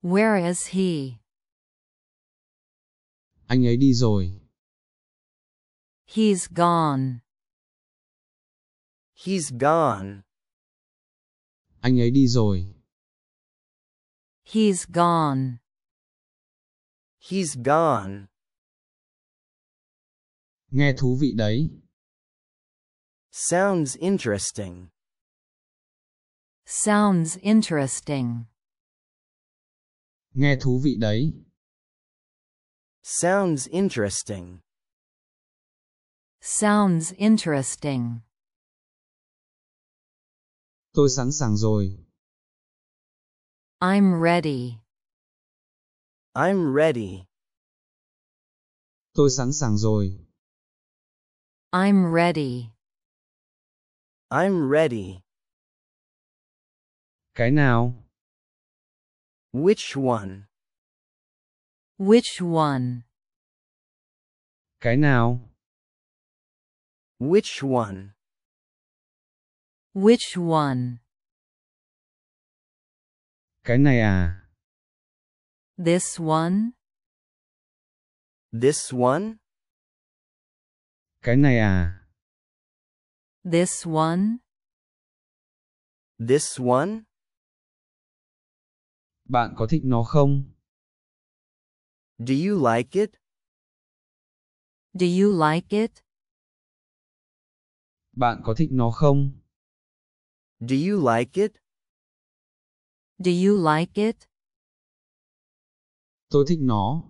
Where is he? Anh ấy đi rồi. He's gone. He's gone. anh ấy đi rồi. He's gone. He's gone. Nghe thú vị đấy. Sounds interesting. Sounds interesting. Nghe thú vị đấy. Sounds interesting. Sounds interesting. Tôi sẵn sàng rồi. I'm ready. I'm ready. Tôi sẵn sàng rồi. I'm ready. I'm ready. Cái nào? Which one? Which one? Cái nào? Which one? Which one? Cái này à? This one? This one? Cái này à? This one? This one? Bạn có thích nó không? Do you like it? Do you like it? Bạn có thích nó không? Do you like it? Do you like it? Tôi thích nó.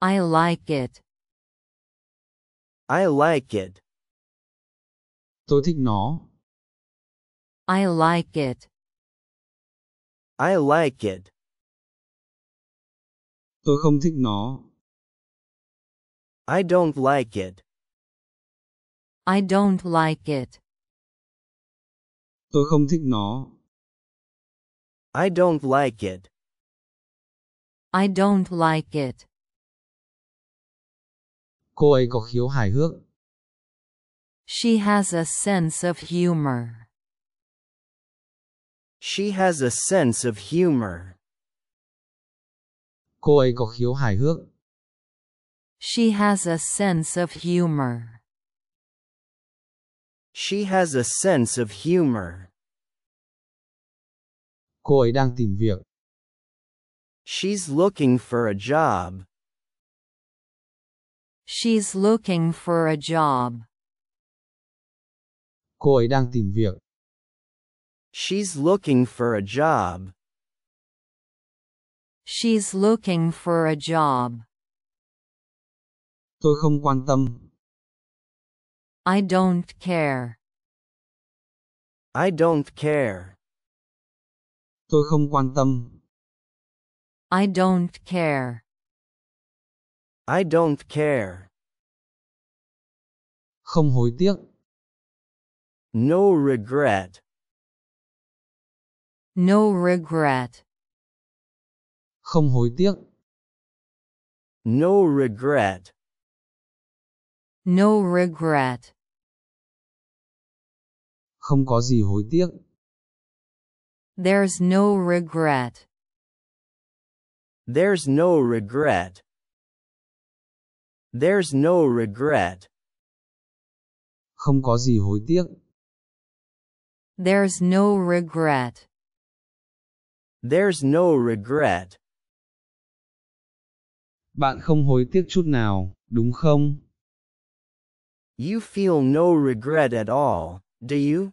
I like it. I like it. Tôi thích nó. I like it. I like it. Tôi không thích nó. I don't like it. I don't like it. Tôi không thích nó. I don't like it. I don't like it. Cô ấy có khiếu hài hước. She has a sense of humor. She has a sense of humor. Cô ấy có khiếu hài hước. She has a sense of humor. She has a sense of humor. Cô ấy đang tìm việc. She's looking for a job. She's looking for a job. Cô ấy đang tìm việc. She's looking for a job. She's looking for a job. Tôi không quan tâm I don't care. I don't care. Tôi không quan tâm. I don't care. I don't care. Không hối tiếc. No regret. No regret. Không hối tiếc. No regret. No regret. không có gì hối tiếc. There's no regret. There's no regret. There's no regret. Không có gì hối tiếc. There's no regret. There's no regret. Bạn không hối tiếc chút nào, đúng không? You feel no regret at all, do you?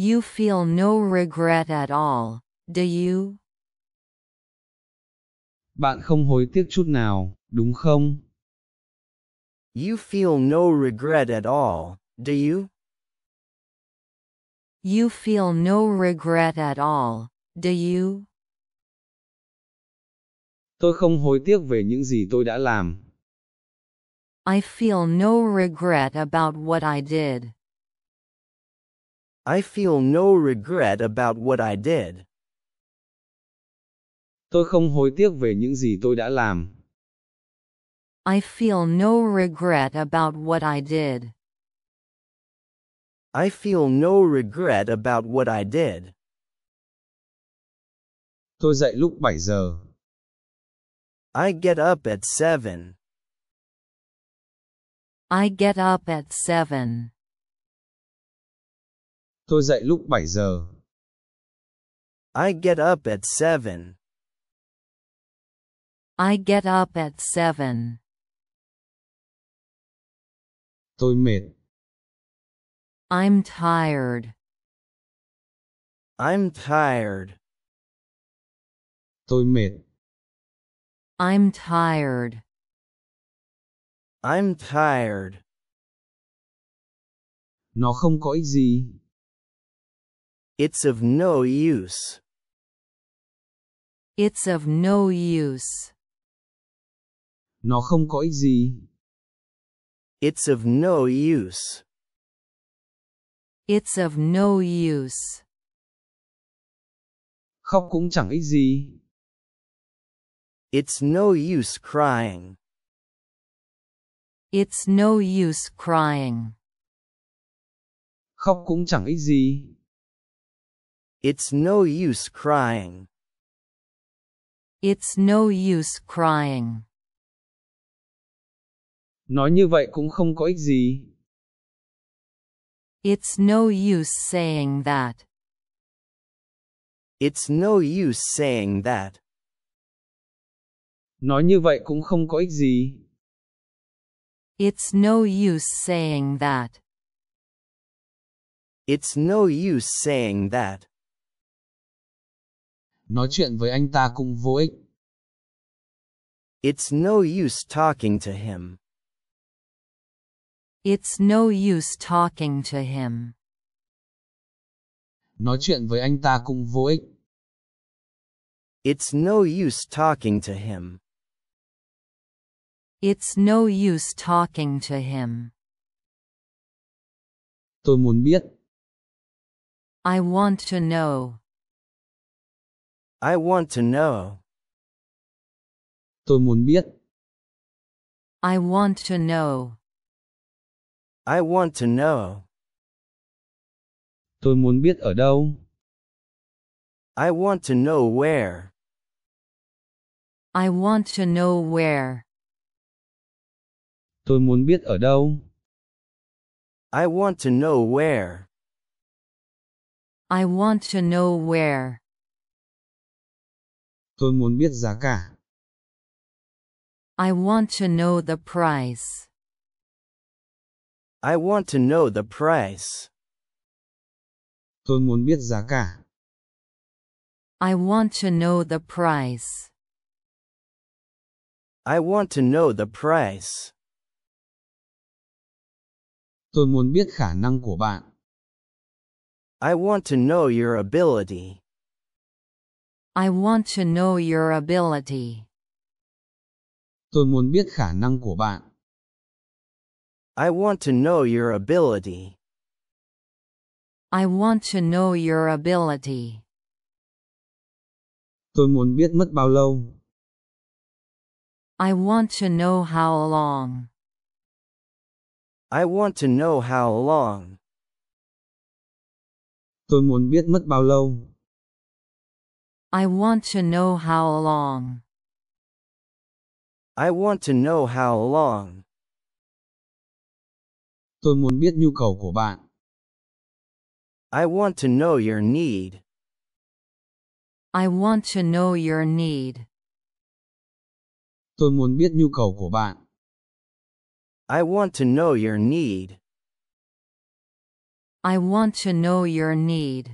You feel no regret at all, do you? Bạn không hối tiếc chút nào, đúng không? You feel no regret at all, do you? You feel no regret at all, do you? Tôi không hối tiếc về những gì tôi đã làm. I feel no regret about what I did. I feel no regret about what I did. Tôi không hối tiếc về những gì tôi đã làm. I feel no regret about what I did. I feel no regret about what I did. Tôi dậy lúc 7 giờ. I get up at 7. I get up at 7. Tôi dậy lúc 7 giờ. I get up at 7. I get up at 7. Tôi mệt. I'm tired. I'm tired. Tôi mệt. I'm tired. I'm tired. Nó không có ích gì. It's of no use. It's of no use. Nó không có ích gì. It's of no use. It's of no use. Khóc cũng chẳng ích gì. It's no use crying. It's no use crying. Khóc cũng chẳng ích gì. It's no use crying. It's no use crying. Nói như vậy cũng không có ích gì. It's no use saying that. It's no use saying that. Nói như vậy cũng không có ích gì. It's no use saying that. It's no use saying that. nói chuyện với anh ta cũng vô ích. It's no use talking to him. It's no use talking to him. Nói chuyện với anh ta cũng vô ích. It's no use talking to him. It's no use talking to him. Tôi muốn biết. I want to know. I want to know. Tôi muốn biết. I want to know. I want to know. Tôi muốn biết ở đâu. I want to know where. I want to know where. Tôi muốn biết ở đâu. I want to know where. I want to know where. Tôi muốn biết giá cả. I want to know the price. I want to know the price. Tôi muốn biết giá cả. I want to know the price. I want to know the price. Tôi muốn biết khả năng của bạn. I want to know your ability. I want to know your ability. Tôi muốn biết khả năng của bạn. I want to know your ability. I want to know your ability. Tôi muốn biết mất bao lâu. I want to know how long. I want to know how long. Tôi muốn biết mất bao lâu. I want to know how long. I want to know how long. Tôi muốn biết nhu cầu của bạn. I want to know your need. I want to know your need. Tôi muốn biết nhu cầu của bạn. I want to know your need. I want to know your need.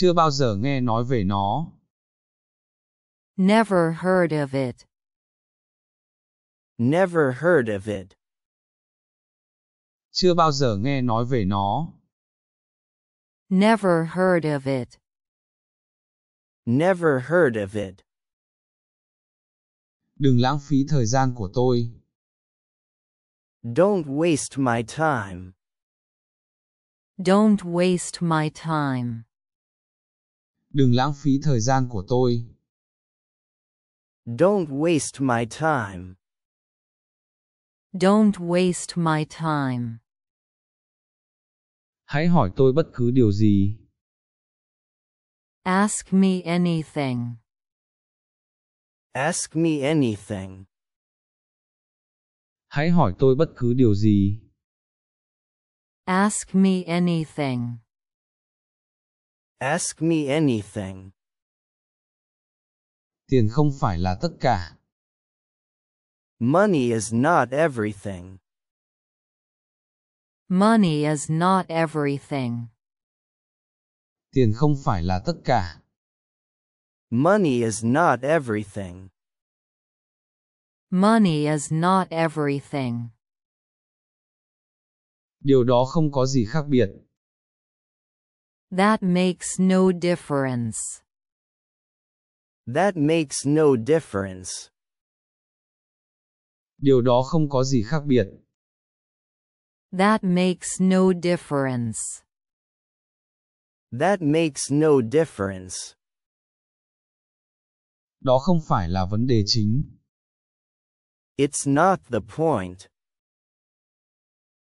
chưa bao giờ nghe nói về nó. Never heard of it. Never heard of it. Chưa bao giờ nghe nói về nó. Never heard of it. Never heard of it. Đừng lãng phí thời gian của tôi. Don't waste my time. Don't waste my time. Đừng lãng phí thời gian của tôi. Don't waste my time. Don't waste my time. Hãy hỏi tôi bất cứ điều gì. Ask me anything. Ask me anything. Hãy hỏi tôi bất cứ điều gì. Ask me anything. Ask me anything. Tiền không phải là tất cả. Money is not everything. Money is not everything. Tiền không phải là tất cả. Money is not everything. Money is not everything. Điều đó không có gì khác biệt. That makes no difference. That makes no difference. Điều đó không có gì khác biệt. That makes no difference. That makes no difference. Đó không phải là vấn đề chính. It's not the point.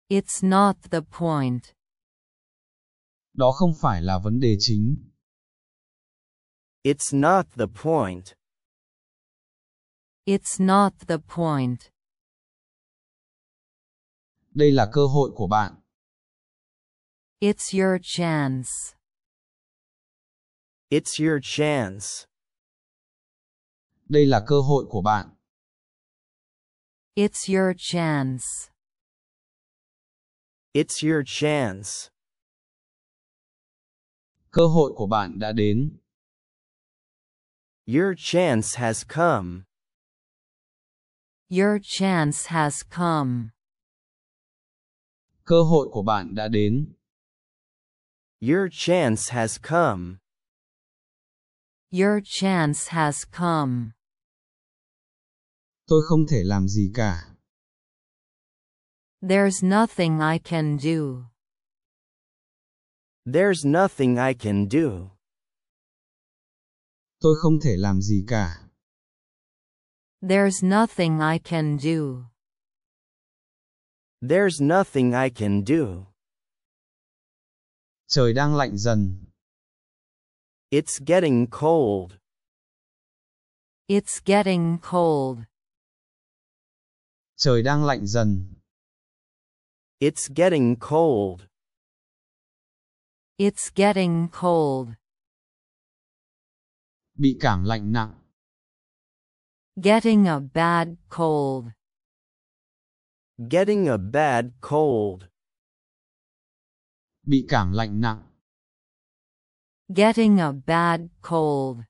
It's not the point. đó không phải là vấn đề chính. It's not the point. It's not the point. Đây là cơ hội của bạn. It's your chance. It's your chance. Đây là cơ hội của bạn. It's your chance. It's your chance. cơ hội của bạn đã đến. Your chance has come. Your chance has come. Cơ hội của bạn đã đến. Your chance has come. Your chance has come. Tôi không thể làm gì cả. There's nothing I can do. There's nothing I can do. Tôi không thể làm gì cả. There's nothing I can do. There's nothing I can do. Trời đang lạnh dần. It's getting cold. It's getting cold. Trời đang lạnh dần. It's getting cold. It's getting cold. Bị cảm lạnh nặng. Getting a bad cold. Getting a bad cold. Bị cảm lạnh nặng. Getting a bad cold.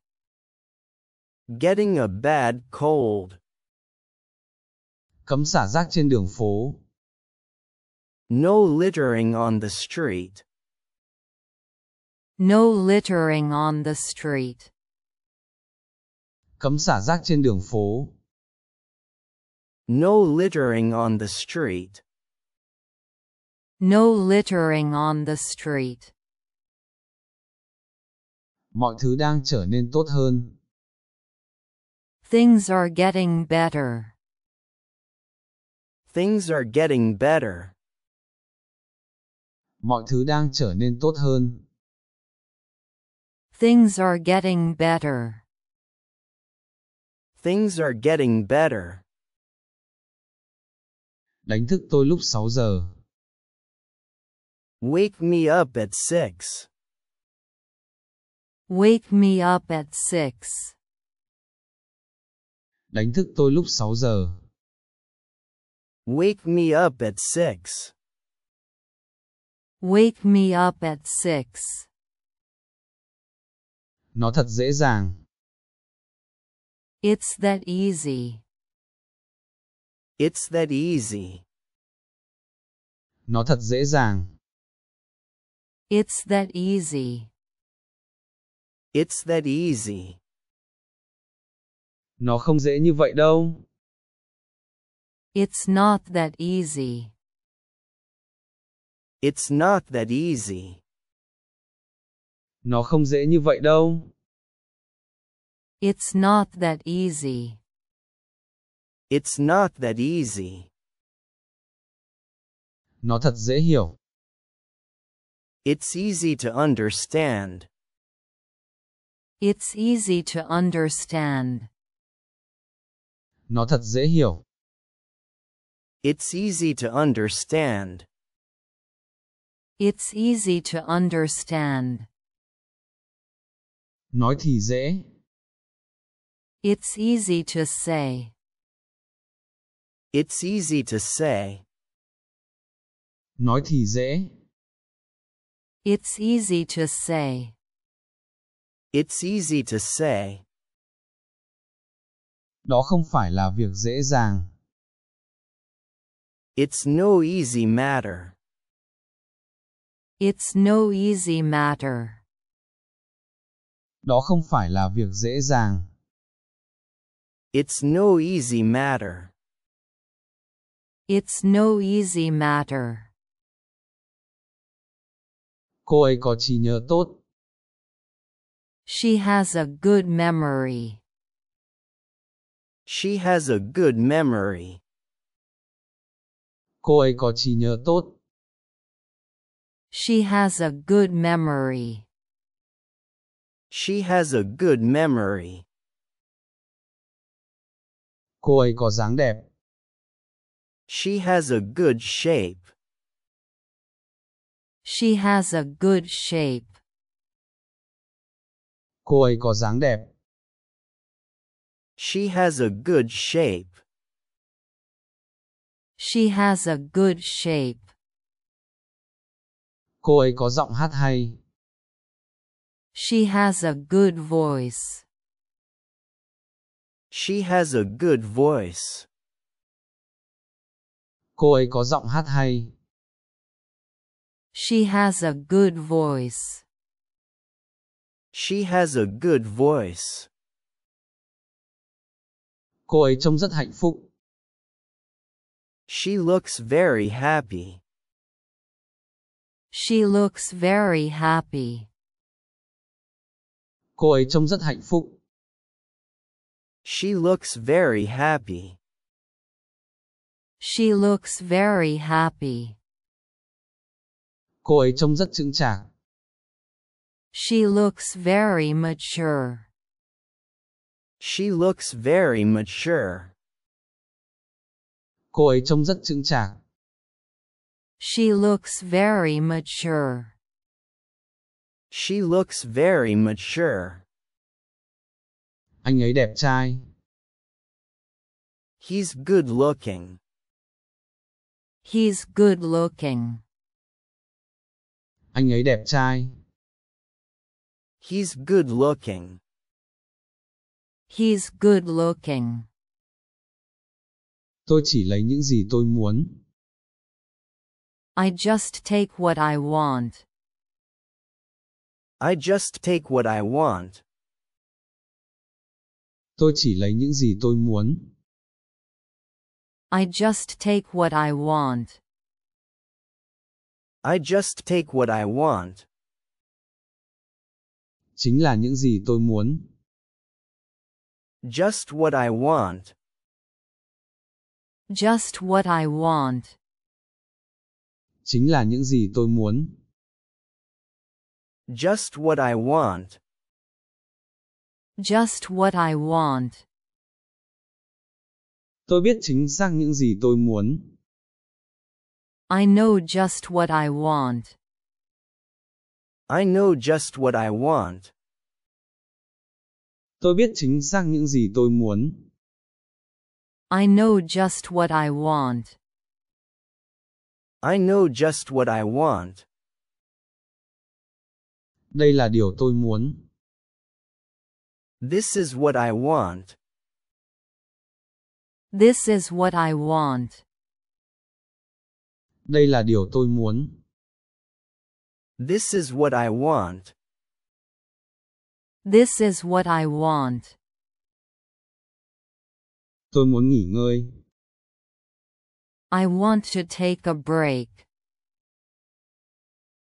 Getting a bad cold. Cấm xả rác trên đường phố. No littering on the street. No littering on the street. Cấm xả rác trên đường phố. No littering on the street. No littering on the street. Mọi thứ đang trở nên tốt hơn. Things are getting better. Things are getting better. Mọi thứ đang trở nên tốt hơn. Things are getting better. Things are getting better. Đánh thức tôi lúc 6 giờ. Wake me up at 6. Wake me up at 6. Đánh thức tôi lúc 6 giờ. Wake me up at 6. Wake me up at 6 nó thật dễ dàng. It's that easy. It's that easy. Nó thật dễ dàng. It's that easy. It's that easy. Nó không dễ như vậy đâu. It's not that easy. It's not that easy. Nó không dễ như vậy đâu. It's not that easy. It's not that easy. Nó thật dễ hiểu. It's easy to understand. It's easy to understand. Nó thật dễ hiểu. It's easy to understand. It's easy to understand. Nói thì dễ. It's easy to say. It's easy to say. Nói thì dễ. It's easy to say. It's easy to say. Đó không phải là việc dễ dàng. It's no easy matter. It's no easy matter. Đó không phải là việc dễ dàng. It's no easy matter. It's no easy matter. Cô ấy có trí nhớ tốt. She has a good memory. She has a good memory. Cô ấy có trí nhớ tốt. She has a good memory. She has a good memory. Cô ấy có dáng đẹp. She has a good shape. She has a good shape. Cô ấy có dáng đẹp. She has a good shape. She has a good shape. Cô ấy có giọng hát hay. She has a good voice. She has a good voice. Cô ấy có giọng hát hay. She has a good voice. She has a good voice. Cô ấy trông rất hạnh phúc. She looks very happy. She looks very happy. Cô ấy trông rất hạnh phúc. She looks very happy. She looks very happy. Cô ấy trông rất trưởng trạng. She looks very mature. She looks very mature. Cô ấy trông rất trưởng trạng. She looks very mature. She looks very mature. Anh ấy đẹp trai. He's good looking. He's good looking. Anh ấy đẹp trai. He's good looking. He's good looking. Tôi chỉ lấy những gì tôi muốn. I just take what I want. I just take what I want. Tôi chỉ lấy những gì tôi muốn. I just take what I want. I just take what I want. Chính là những gì tôi muốn. Just what I want. Just what I want. Chính là những gì tôi muốn. Just what I want. Just what I want. Tôi biết chính xác những gì tôi muốn. I know just what I want. I know just what I want. Tôi biết chính xác những gì tôi muốn. I know just what I want. I know just what I want. Đây là điều tôi muốn. This is what I want. This is what I want. Đây là điều tôi muốn. This is what I want. This is what I want. Tôi muốn nghỉ ngơi. I want to take a break.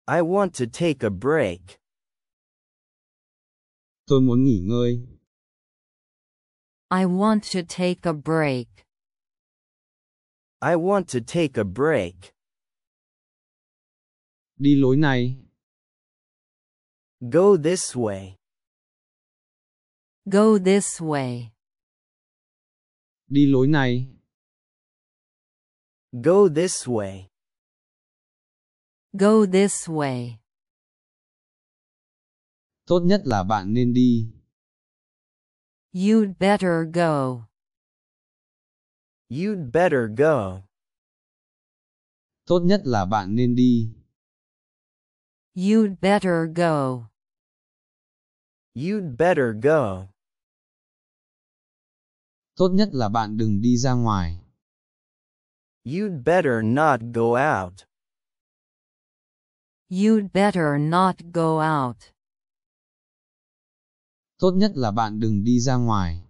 I want to take a break. Tôi muốn nghỉ ngơi. I want to take a break. I want to take a break. Đi lối này. Go this way. Go this way. Đi lối này. Go this way. Go this way. tốt nhất là bạn nên đi. You'd better go. You'd better go. Tốt nhất là bạn nên đi. You'd better go. You'd better go. Tốt nhất là bạn đừng đi ra ngoài. You'd better not go out. You'd better not go out tốt nhất là bạn đừng đi ra ngoài.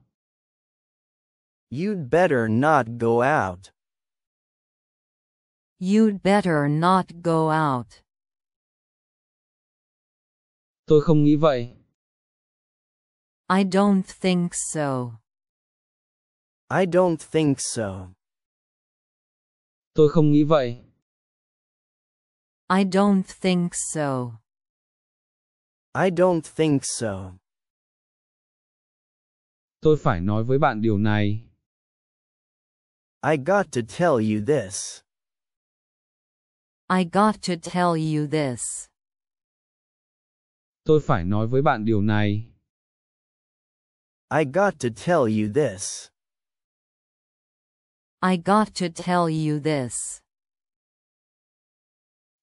You'd better not go out. You'd better not go out. Tôi không nghĩ vậy. I don't think so. I don't think so. Tôi không nghĩ vậy. I don't think so. I don't think so. tôi phải nói với bạn điều này. I got to tell you this. I got to tell you this. Tôi phải nói với bạn điều này. I got to tell you this. I got to tell you this.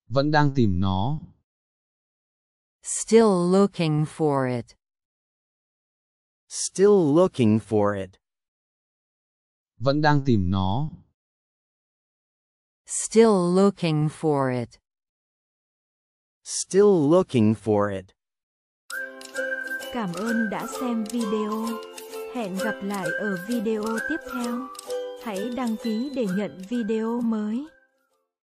Vẫn đang tìm nó. Still looking for it. Still looking for it. Vẫn đang tìm nó. Still looking for it. Still looking for it. Cảm ơn đã xem video. Hẹn gặp lại ở video tiếp theo. Hãy đăng ký để nhận video mới.